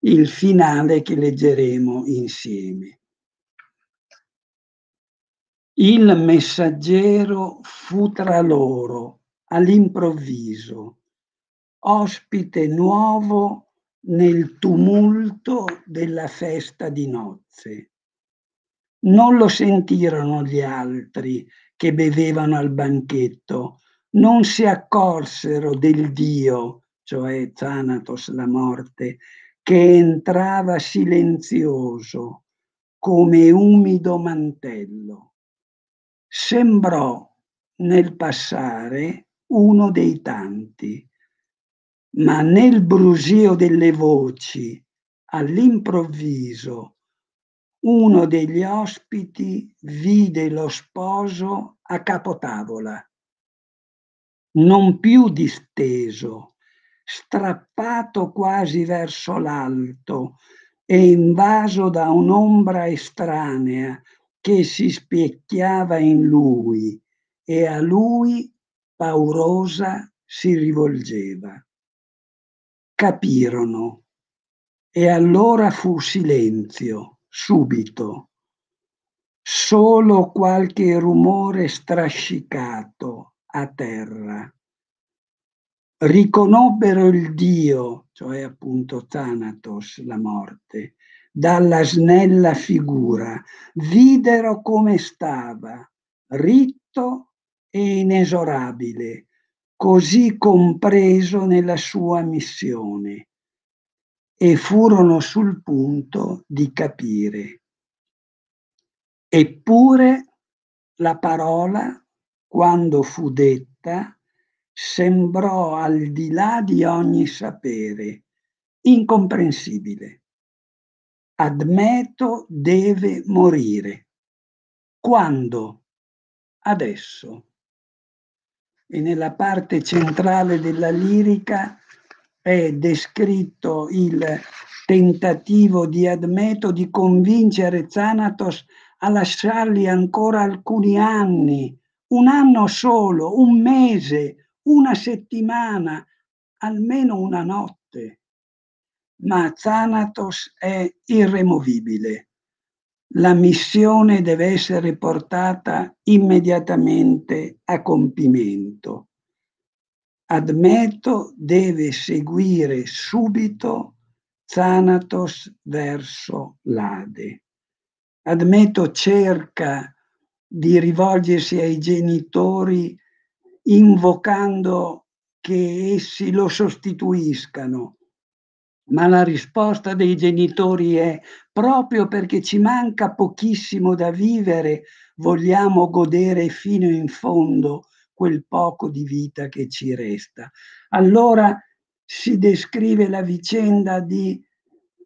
Speaker 2: il finale che leggeremo insieme. Il messaggero fu tra loro all'improvviso, ospite nuovo nel tumulto della festa di nozze. Non lo sentirono gli altri che bevevano al banchetto, non si accorsero del Dio, cioè Thanatos la morte, che entrava silenzioso come umido mantello. Sembrò nel passare uno dei tanti ma nel brusio delle voci, all'improvviso, uno degli ospiti vide lo sposo a capotavola, non più disteso, strappato quasi verso l'alto e invaso da un'ombra estranea che si specchiava in lui e a lui paurosa si rivolgeva capirono. E allora fu silenzio, subito, solo qualche rumore strascicato a terra. Riconobbero il Dio, cioè appunto Thanatos, la morte, dalla snella figura, videro come stava, ritto e inesorabile, così compreso nella sua missione e furono sul punto di capire. Eppure la parola, quando fu detta, sembrò al di là di ogni sapere, incomprensibile. Admeto deve morire. Quando? Adesso e nella parte centrale della lirica è descritto il tentativo di Admeto di convincere Zanatos a lasciargli ancora alcuni anni, un anno solo, un mese, una settimana, almeno una notte. Ma Zanatos è irremovibile la missione deve essere portata immediatamente a compimento. Admeto deve seguire subito Thanatos verso l'Ade. Admeto cerca di rivolgersi ai genitori invocando che essi lo sostituiscano, ma la risposta dei genitori è proprio perché ci manca pochissimo da vivere, vogliamo godere fino in fondo quel poco di vita che ci resta. Allora si descrive la vicenda di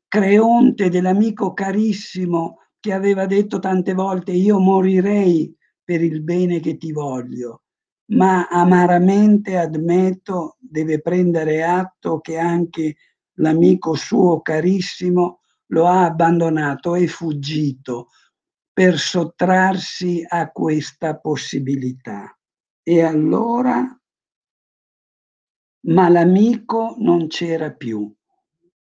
Speaker 2: Creonte, dell'amico carissimo, che aveva detto tante volte io morirei per il bene che ti voglio ma amaramente ammetto, deve prendere atto che anche l'amico suo carissimo lo ha abbandonato e fuggito per sottrarsi a questa possibilità. E allora, ma l'amico non c'era più,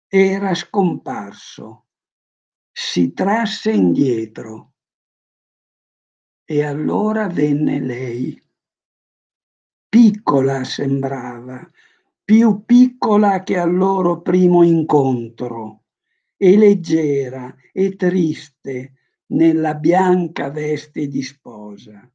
Speaker 2: era scomparso, si trasse indietro. E allora venne lei. Piccola sembrava, più piccola che al loro primo incontro, e leggera e triste nella bianca veste di sposa.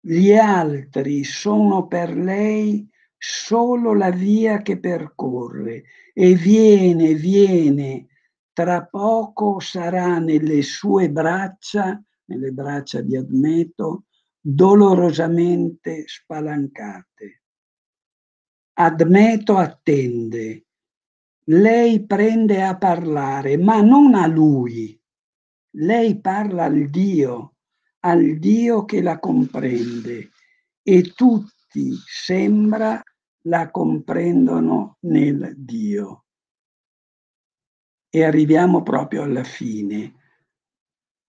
Speaker 2: Gli altri sono per lei solo la via che percorre e viene, viene, tra poco sarà nelle sue braccia, nelle braccia di Admeto, dolorosamente spalancate. Admeto attende. Lei prende a parlare, ma non a lui. Lei parla al Dio, al Dio che la comprende e tutti sembra la comprendono nel Dio. E arriviamo proprio alla fine.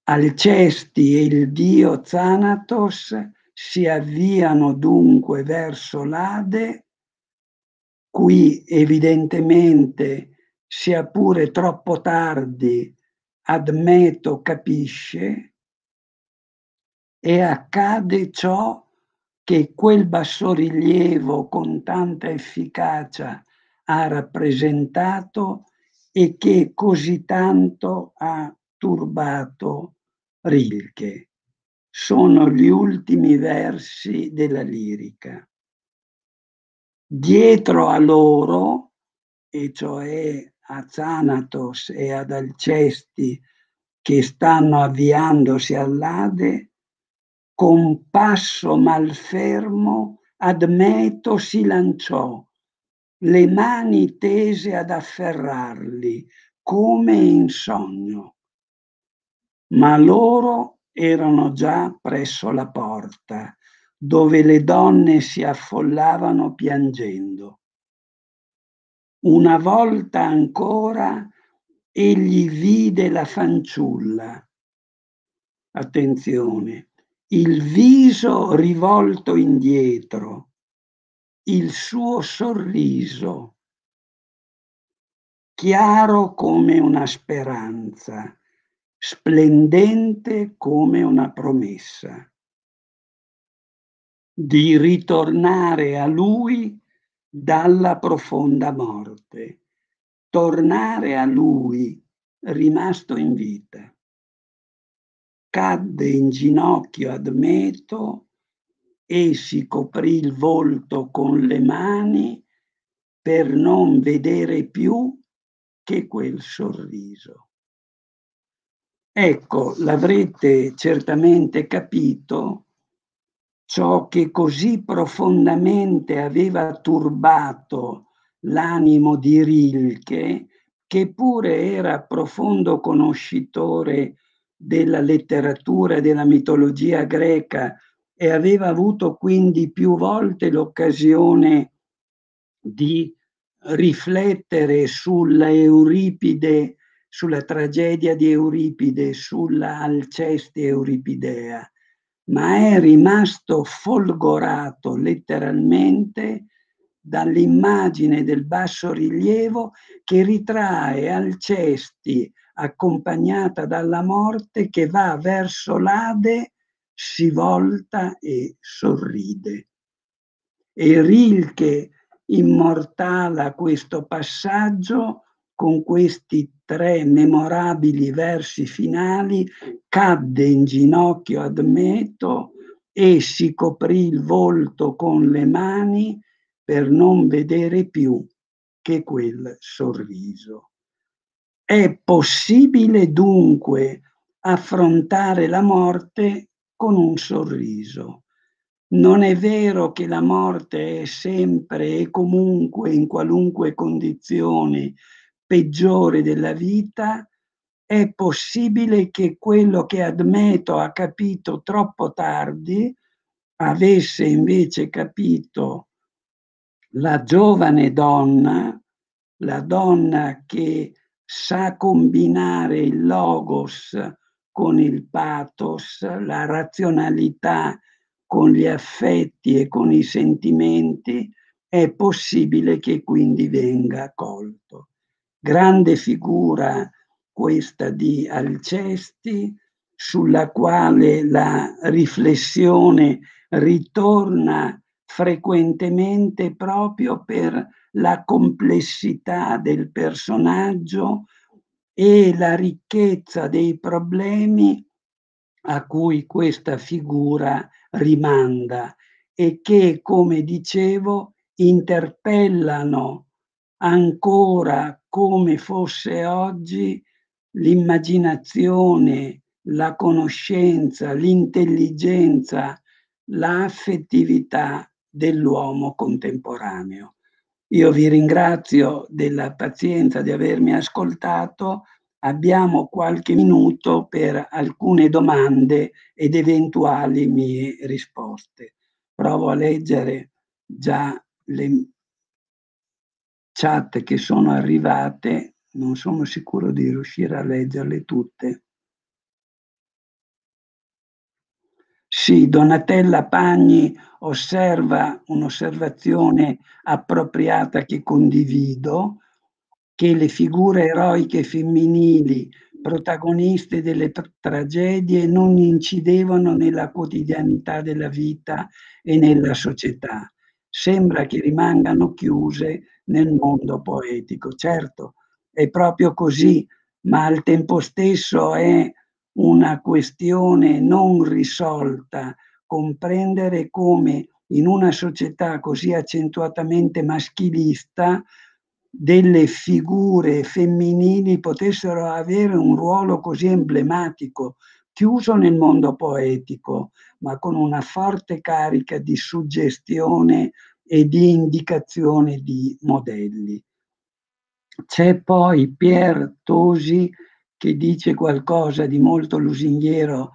Speaker 2: Alcesti e il dio Zanatos si avviano dunque verso l'Ade Qui evidentemente, sia pure troppo tardi, Admeto capisce e accade ciò che quel bassorilievo con tanta efficacia ha rappresentato e che così tanto ha turbato Rilke. Sono gli ultimi versi della lirica. Dietro a loro, e cioè a Zanatos e ad Alcesti, che stanno avviandosi all'Ade, con passo malfermo Admeto si lanciò, le mani tese ad afferrarli, come in sogno. Ma loro erano già presso la porta dove le donne si affollavano piangendo. Una volta ancora egli vide la fanciulla. Attenzione, il viso rivolto indietro, il suo sorriso, chiaro come una speranza, splendente come una promessa di ritornare a lui dalla profonda morte, tornare a lui rimasto in vita. Cadde in ginocchio Admeto e si coprì il volto con le mani per non vedere più che quel sorriso. Ecco, l'avrete certamente capito, ciò che così profondamente aveva turbato l'animo di Rilke, che pure era profondo conoscitore della letteratura e della mitologia greca e aveva avuto quindi più volte l'occasione di riflettere sulla Euripide, sulla tragedia di Euripide, sulla Alceste Euripidea ma è rimasto folgorato letteralmente dall'immagine del basso rilievo che ritrae Alcesti accompagnata dalla morte che va verso l'Ade, si volta e sorride. E Rilke immortala questo passaggio con questi tre memorabili versi finali, cadde in ginocchio Admeto e si coprì il volto con le mani per non vedere più che quel sorriso. È possibile dunque affrontare la morte con un sorriso. Non è vero che la morte è sempre e comunque in qualunque condizione peggiore della vita, è possibile che quello che Admeto ha capito troppo tardi avesse invece capito la giovane donna, la donna che sa combinare il logos con il pathos, la razionalità con gli affetti e con i sentimenti, è possibile che quindi venga colto. Grande figura questa di Alcesti, sulla quale la riflessione ritorna frequentemente proprio per la complessità del personaggio e la ricchezza dei problemi a cui questa figura rimanda e che, come dicevo, interpellano ancora come fosse oggi l'immaginazione, la conoscenza, l'intelligenza, l'affettività dell'uomo contemporaneo. Io vi ringrazio della pazienza di avermi ascoltato. Abbiamo qualche minuto per alcune domande ed eventuali mie risposte. Provo a leggere già le chat che sono arrivate, non sono sicuro di riuscire a leggerle tutte. Sì, Donatella Pagni osserva un'osservazione appropriata che condivido, che le figure eroiche femminili protagoniste delle tragedie non incidevano nella quotidianità della vita e nella società. Sembra che rimangano chiuse nel mondo poetico. Certo, è proprio così, ma al tempo stesso è una questione non risolta comprendere come in una società così accentuatamente maschilista delle figure femminili potessero avere un ruolo così emblematico, chiuso nel mondo poetico, ma con una forte carica di suggestione e di indicazione di modelli. C'è poi Pier Tosi che dice qualcosa di molto lusinghiero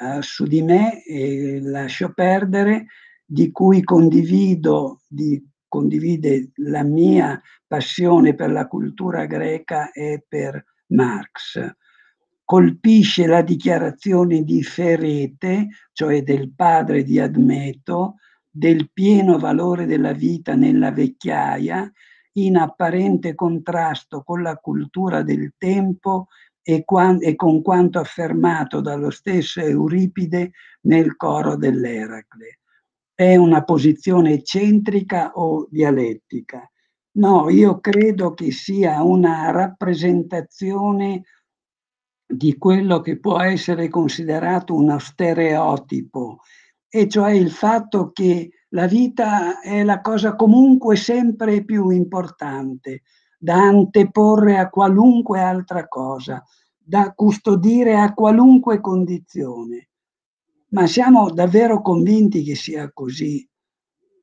Speaker 2: eh, su di me e lascio perdere, di cui condivido, di, condivide la mia passione per la cultura greca e per Marx. Colpisce la dichiarazione di Ferete, cioè del padre di Admeto, del pieno valore della vita nella vecchiaia, in apparente contrasto con la cultura del tempo e, e con quanto affermato dallo stesso Euripide nel coro dell'Eracle. È una posizione eccentrica o dialettica? No, io credo che sia una rappresentazione di quello che può essere considerato uno stereotipo e cioè il fatto che la vita è la cosa comunque sempre più importante, da anteporre a qualunque altra cosa, da custodire a qualunque condizione. Ma siamo davvero convinti che sia così?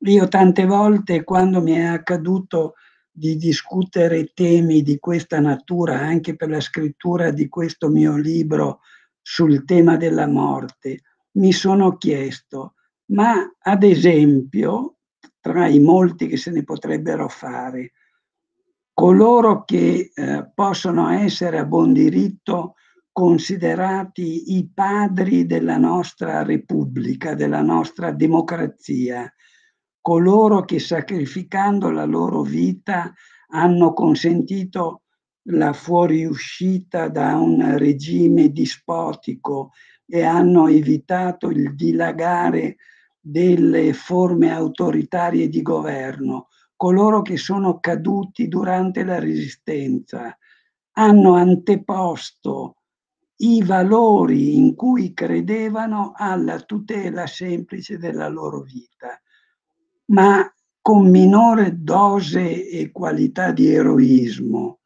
Speaker 2: Io tante volte quando mi è accaduto di discutere temi di questa natura, anche per la scrittura di questo mio libro sul tema della morte, mi sono chiesto, ma ad esempio, tra i molti che se ne potrebbero fare, coloro che eh, possono essere a buon diritto considerati i padri della nostra Repubblica, della nostra democrazia, coloro che sacrificando la loro vita hanno consentito la fuoriuscita da un regime dispotico, e hanno evitato il dilagare delle forme autoritarie di governo, coloro che sono caduti durante la resistenza, hanno anteposto i valori in cui credevano alla tutela semplice della loro vita, ma con minore dose e qualità di eroismo.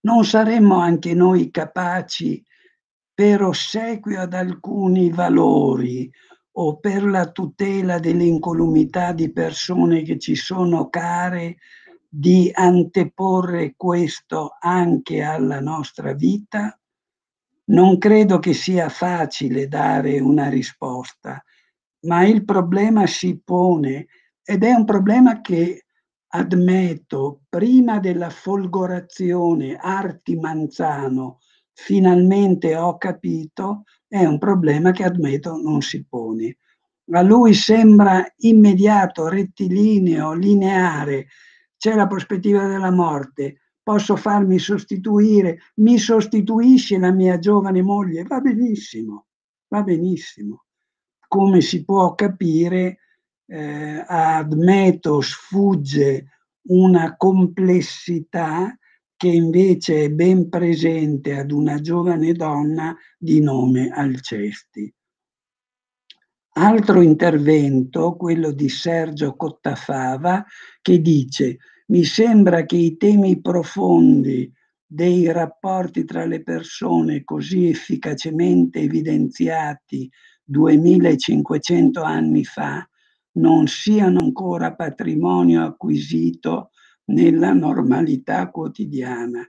Speaker 2: Non saremmo anche noi capaci per ossequio ad alcuni valori o per la tutela dell'incolumità di persone che ci sono care, di anteporre questo anche alla nostra vita? Non credo che sia facile dare una risposta, ma il problema si pone ed è un problema che admetto prima della folgorazione arti manzano finalmente ho capito, è un problema che Admeto non si pone. A lui sembra immediato, rettilineo, lineare, c'è la prospettiva della morte, posso farmi sostituire, mi sostituisce la mia giovane moglie, va benissimo, va benissimo. Come si può capire, eh, ad Meto sfugge una complessità che invece è ben presente ad una giovane donna di nome Alcesti. Altro intervento, quello di Sergio Cottafava, che dice mi sembra che i temi profondi dei rapporti tra le persone così efficacemente evidenziati 2500 anni fa non siano ancora patrimonio acquisito nella normalità quotidiana.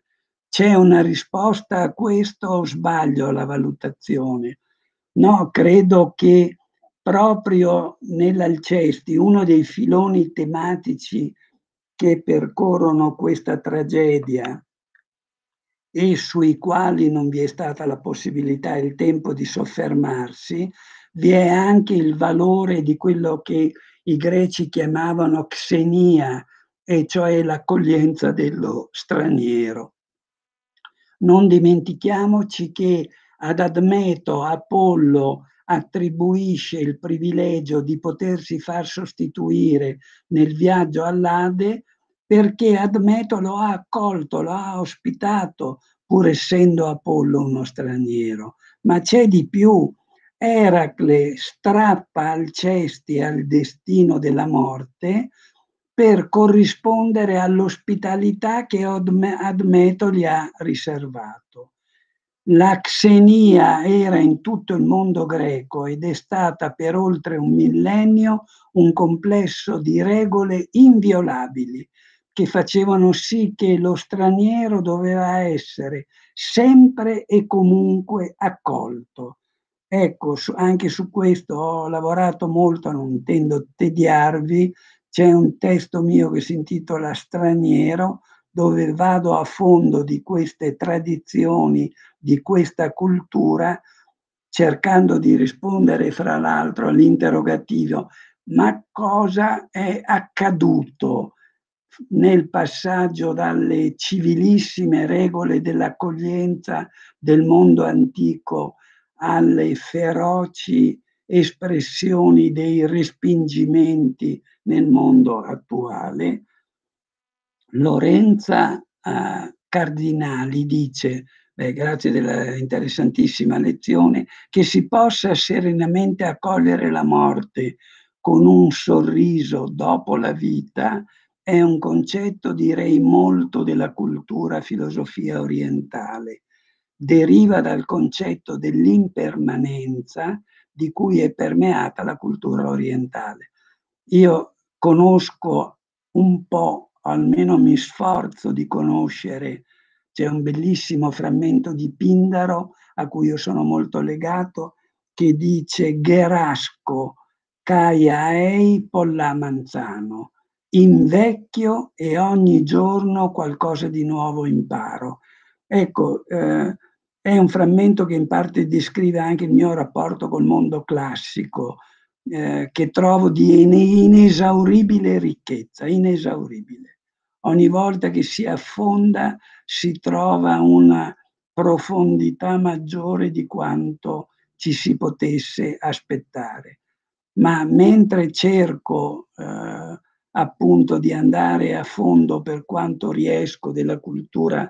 Speaker 2: C'è una risposta a questo o sbaglio la valutazione? No, credo che proprio nell'Alcesti, uno dei filoni tematici che percorrono questa tragedia e sui quali non vi è stata la possibilità e il tempo di soffermarsi, vi è anche il valore di quello che i greci chiamavano xenia, e cioè l'accoglienza dello straniero. Non dimentichiamoci che ad Admeto Apollo attribuisce il privilegio di potersi far sostituire nel viaggio all'Ade perché Admeto lo ha accolto, lo ha ospitato, pur essendo Apollo uno straniero. Ma c'è di più, Eracle strappa al cesti al destino della morte per corrispondere all'ospitalità che Admeto gli ha riservato. La xenia era in tutto il mondo greco ed è stata per oltre un millennio un complesso di regole inviolabili che facevano sì che lo straniero doveva essere sempre e comunque accolto. Ecco, anche su questo ho lavorato molto, non intendo tediarvi, c'è un testo mio che si intitola Straniero, dove vado a fondo di queste tradizioni, di questa cultura, cercando di rispondere fra l'altro all'interrogativo ma cosa è accaduto nel passaggio dalle civilissime regole dell'accoglienza del mondo antico alle feroci espressioni dei respingimenti nel mondo attuale, Lorenza eh, Cardinali dice, beh, grazie della interessantissima lezione, che si possa serenamente accogliere la morte con un sorriso dopo la vita è un concetto direi molto della cultura filosofia orientale. Deriva dal concetto dell'impermanenza di cui è permeata la cultura orientale. Io conosco un po', almeno mi sforzo di conoscere, c'è un bellissimo frammento di Pindaro a cui io sono molto legato, che dice Gerasco Caiaei manzano, invecchio e ogni giorno qualcosa di nuovo imparo. Ecco, eh, è un frammento che in parte descrive anche il mio rapporto col mondo classico, eh, che trovo di inesauribile ricchezza, inesauribile. Ogni volta che si affonda si trova una profondità maggiore di quanto ci si potesse aspettare. Ma mentre cerco eh, appunto di andare a fondo per quanto riesco della cultura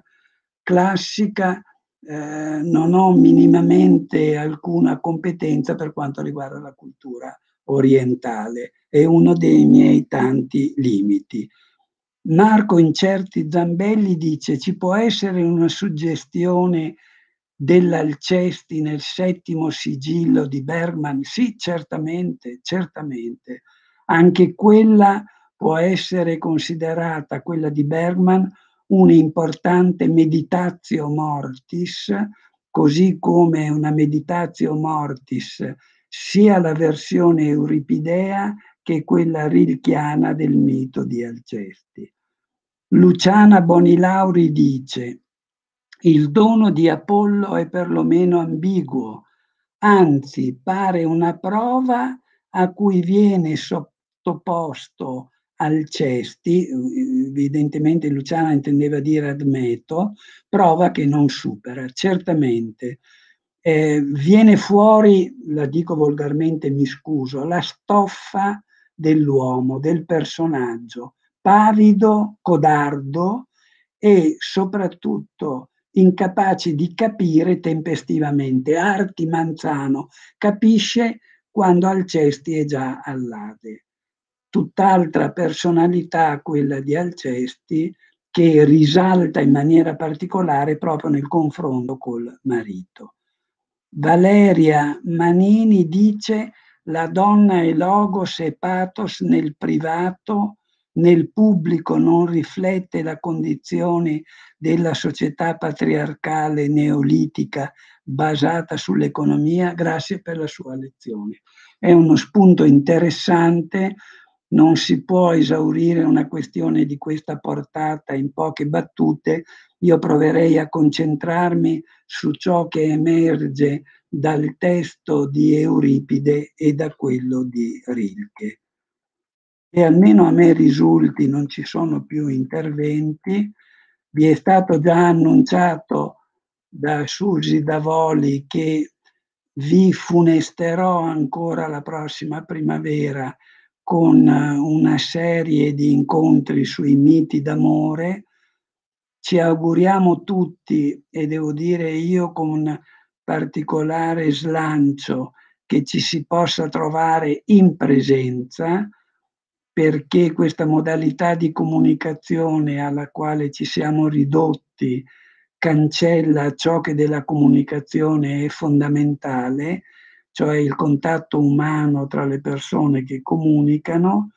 Speaker 2: classica, eh, non ho minimamente alcuna competenza per quanto riguarda la cultura orientale, è uno dei miei tanti limiti. Marco Incerti Zambelli dice ci può essere una suggestione dell'Alcesti nel settimo sigillo di Bergman? Sì, certamente, certamente. Anche quella può essere considerata, quella di Bergman, un'importante meditatio mortis, così come una meditatio mortis sia la versione euripidea che quella rilchiana del mito di Alcesti. Luciana Bonilauri dice il dono di Apollo è perlomeno ambiguo, anzi pare una prova a cui viene sottoposto Alcesti, evidentemente Luciana intendeva dire Admeto, prova che non supera, certamente. Eh, viene fuori, la dico volgarmente, mi scuso, la stoffa dell'uomo, del personaggio, pavido, codardo e soprattutto incapace di capire tempestivamente. Arti Manzano capisce quando Alcesti è già all'Ade tutt'altra personalità quella di Alcesti che risalta in maniera particolare proprio nel confronto col marito. Valeria Manini dice la donna è logos e pathos nel privato, nel pubblico non riflette la condizione della società patriarcale neolitica basata sull'economia. Grazie per la sua lezione. È uno spunto interessante non si può esaurire una questione di questa portata in poche battute, io proverei a concentrarmi su ciò che emerge dal testo di Euripide e da quello di Rilke. E almeno a me risulti non ci sono più interventi, vi è stato già annunciato da Susi Davoli che vi funesterò ancora la prossima primavera con eh, una serie di incontri sui miti d'amore. Ci auguriamo tutti, e devo dire io con particolare slancio, che ci si possa trovare in presenza, perché questa modalità di comunicazione alla quale ci siamo ridotti cancella ciò che della comunicazione è fondamentale cioè il contatto umano tra le persone che comunicano,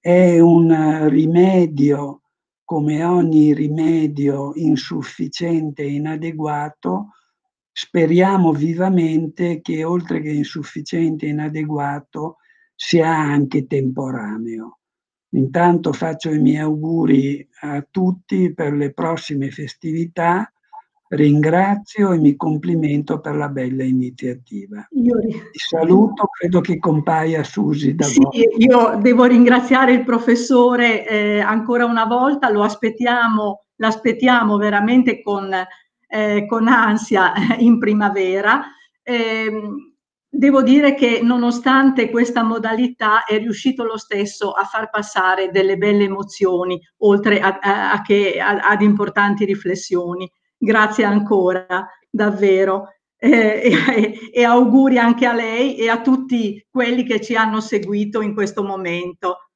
Speaker 2: è un eh, rimedio, come ogni rimedio insufficiente e inadeguato, speriamo vivamente che oltre che insufficiente e inadeguato sia anche temporaneo. Intanto faccio i miei auguri a tutti per le prossime festività ringrazio e mi complimento per la bella iniziativa. Io... Ti saluto, credo che compaia Susi da sì, voi. Io devo ringraziare
Speaker 1: il professore eh, ancora una volta, lo aspettiamo, l'aspettiamo veramente con, eh, con ansia eh, in primavera. Eh, devo dire che nonostante questa modalità è riuscito lo stesso a far passare delle belle emozioni, oltre a, a, a che, ad importanti riflessioni grazie ancora, davvero. Eh, e, e auguri anche a lei e a tutti quelli che ci hanno seguito in questo momento.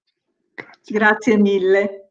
Speaker 1: Grazie, grazie mille.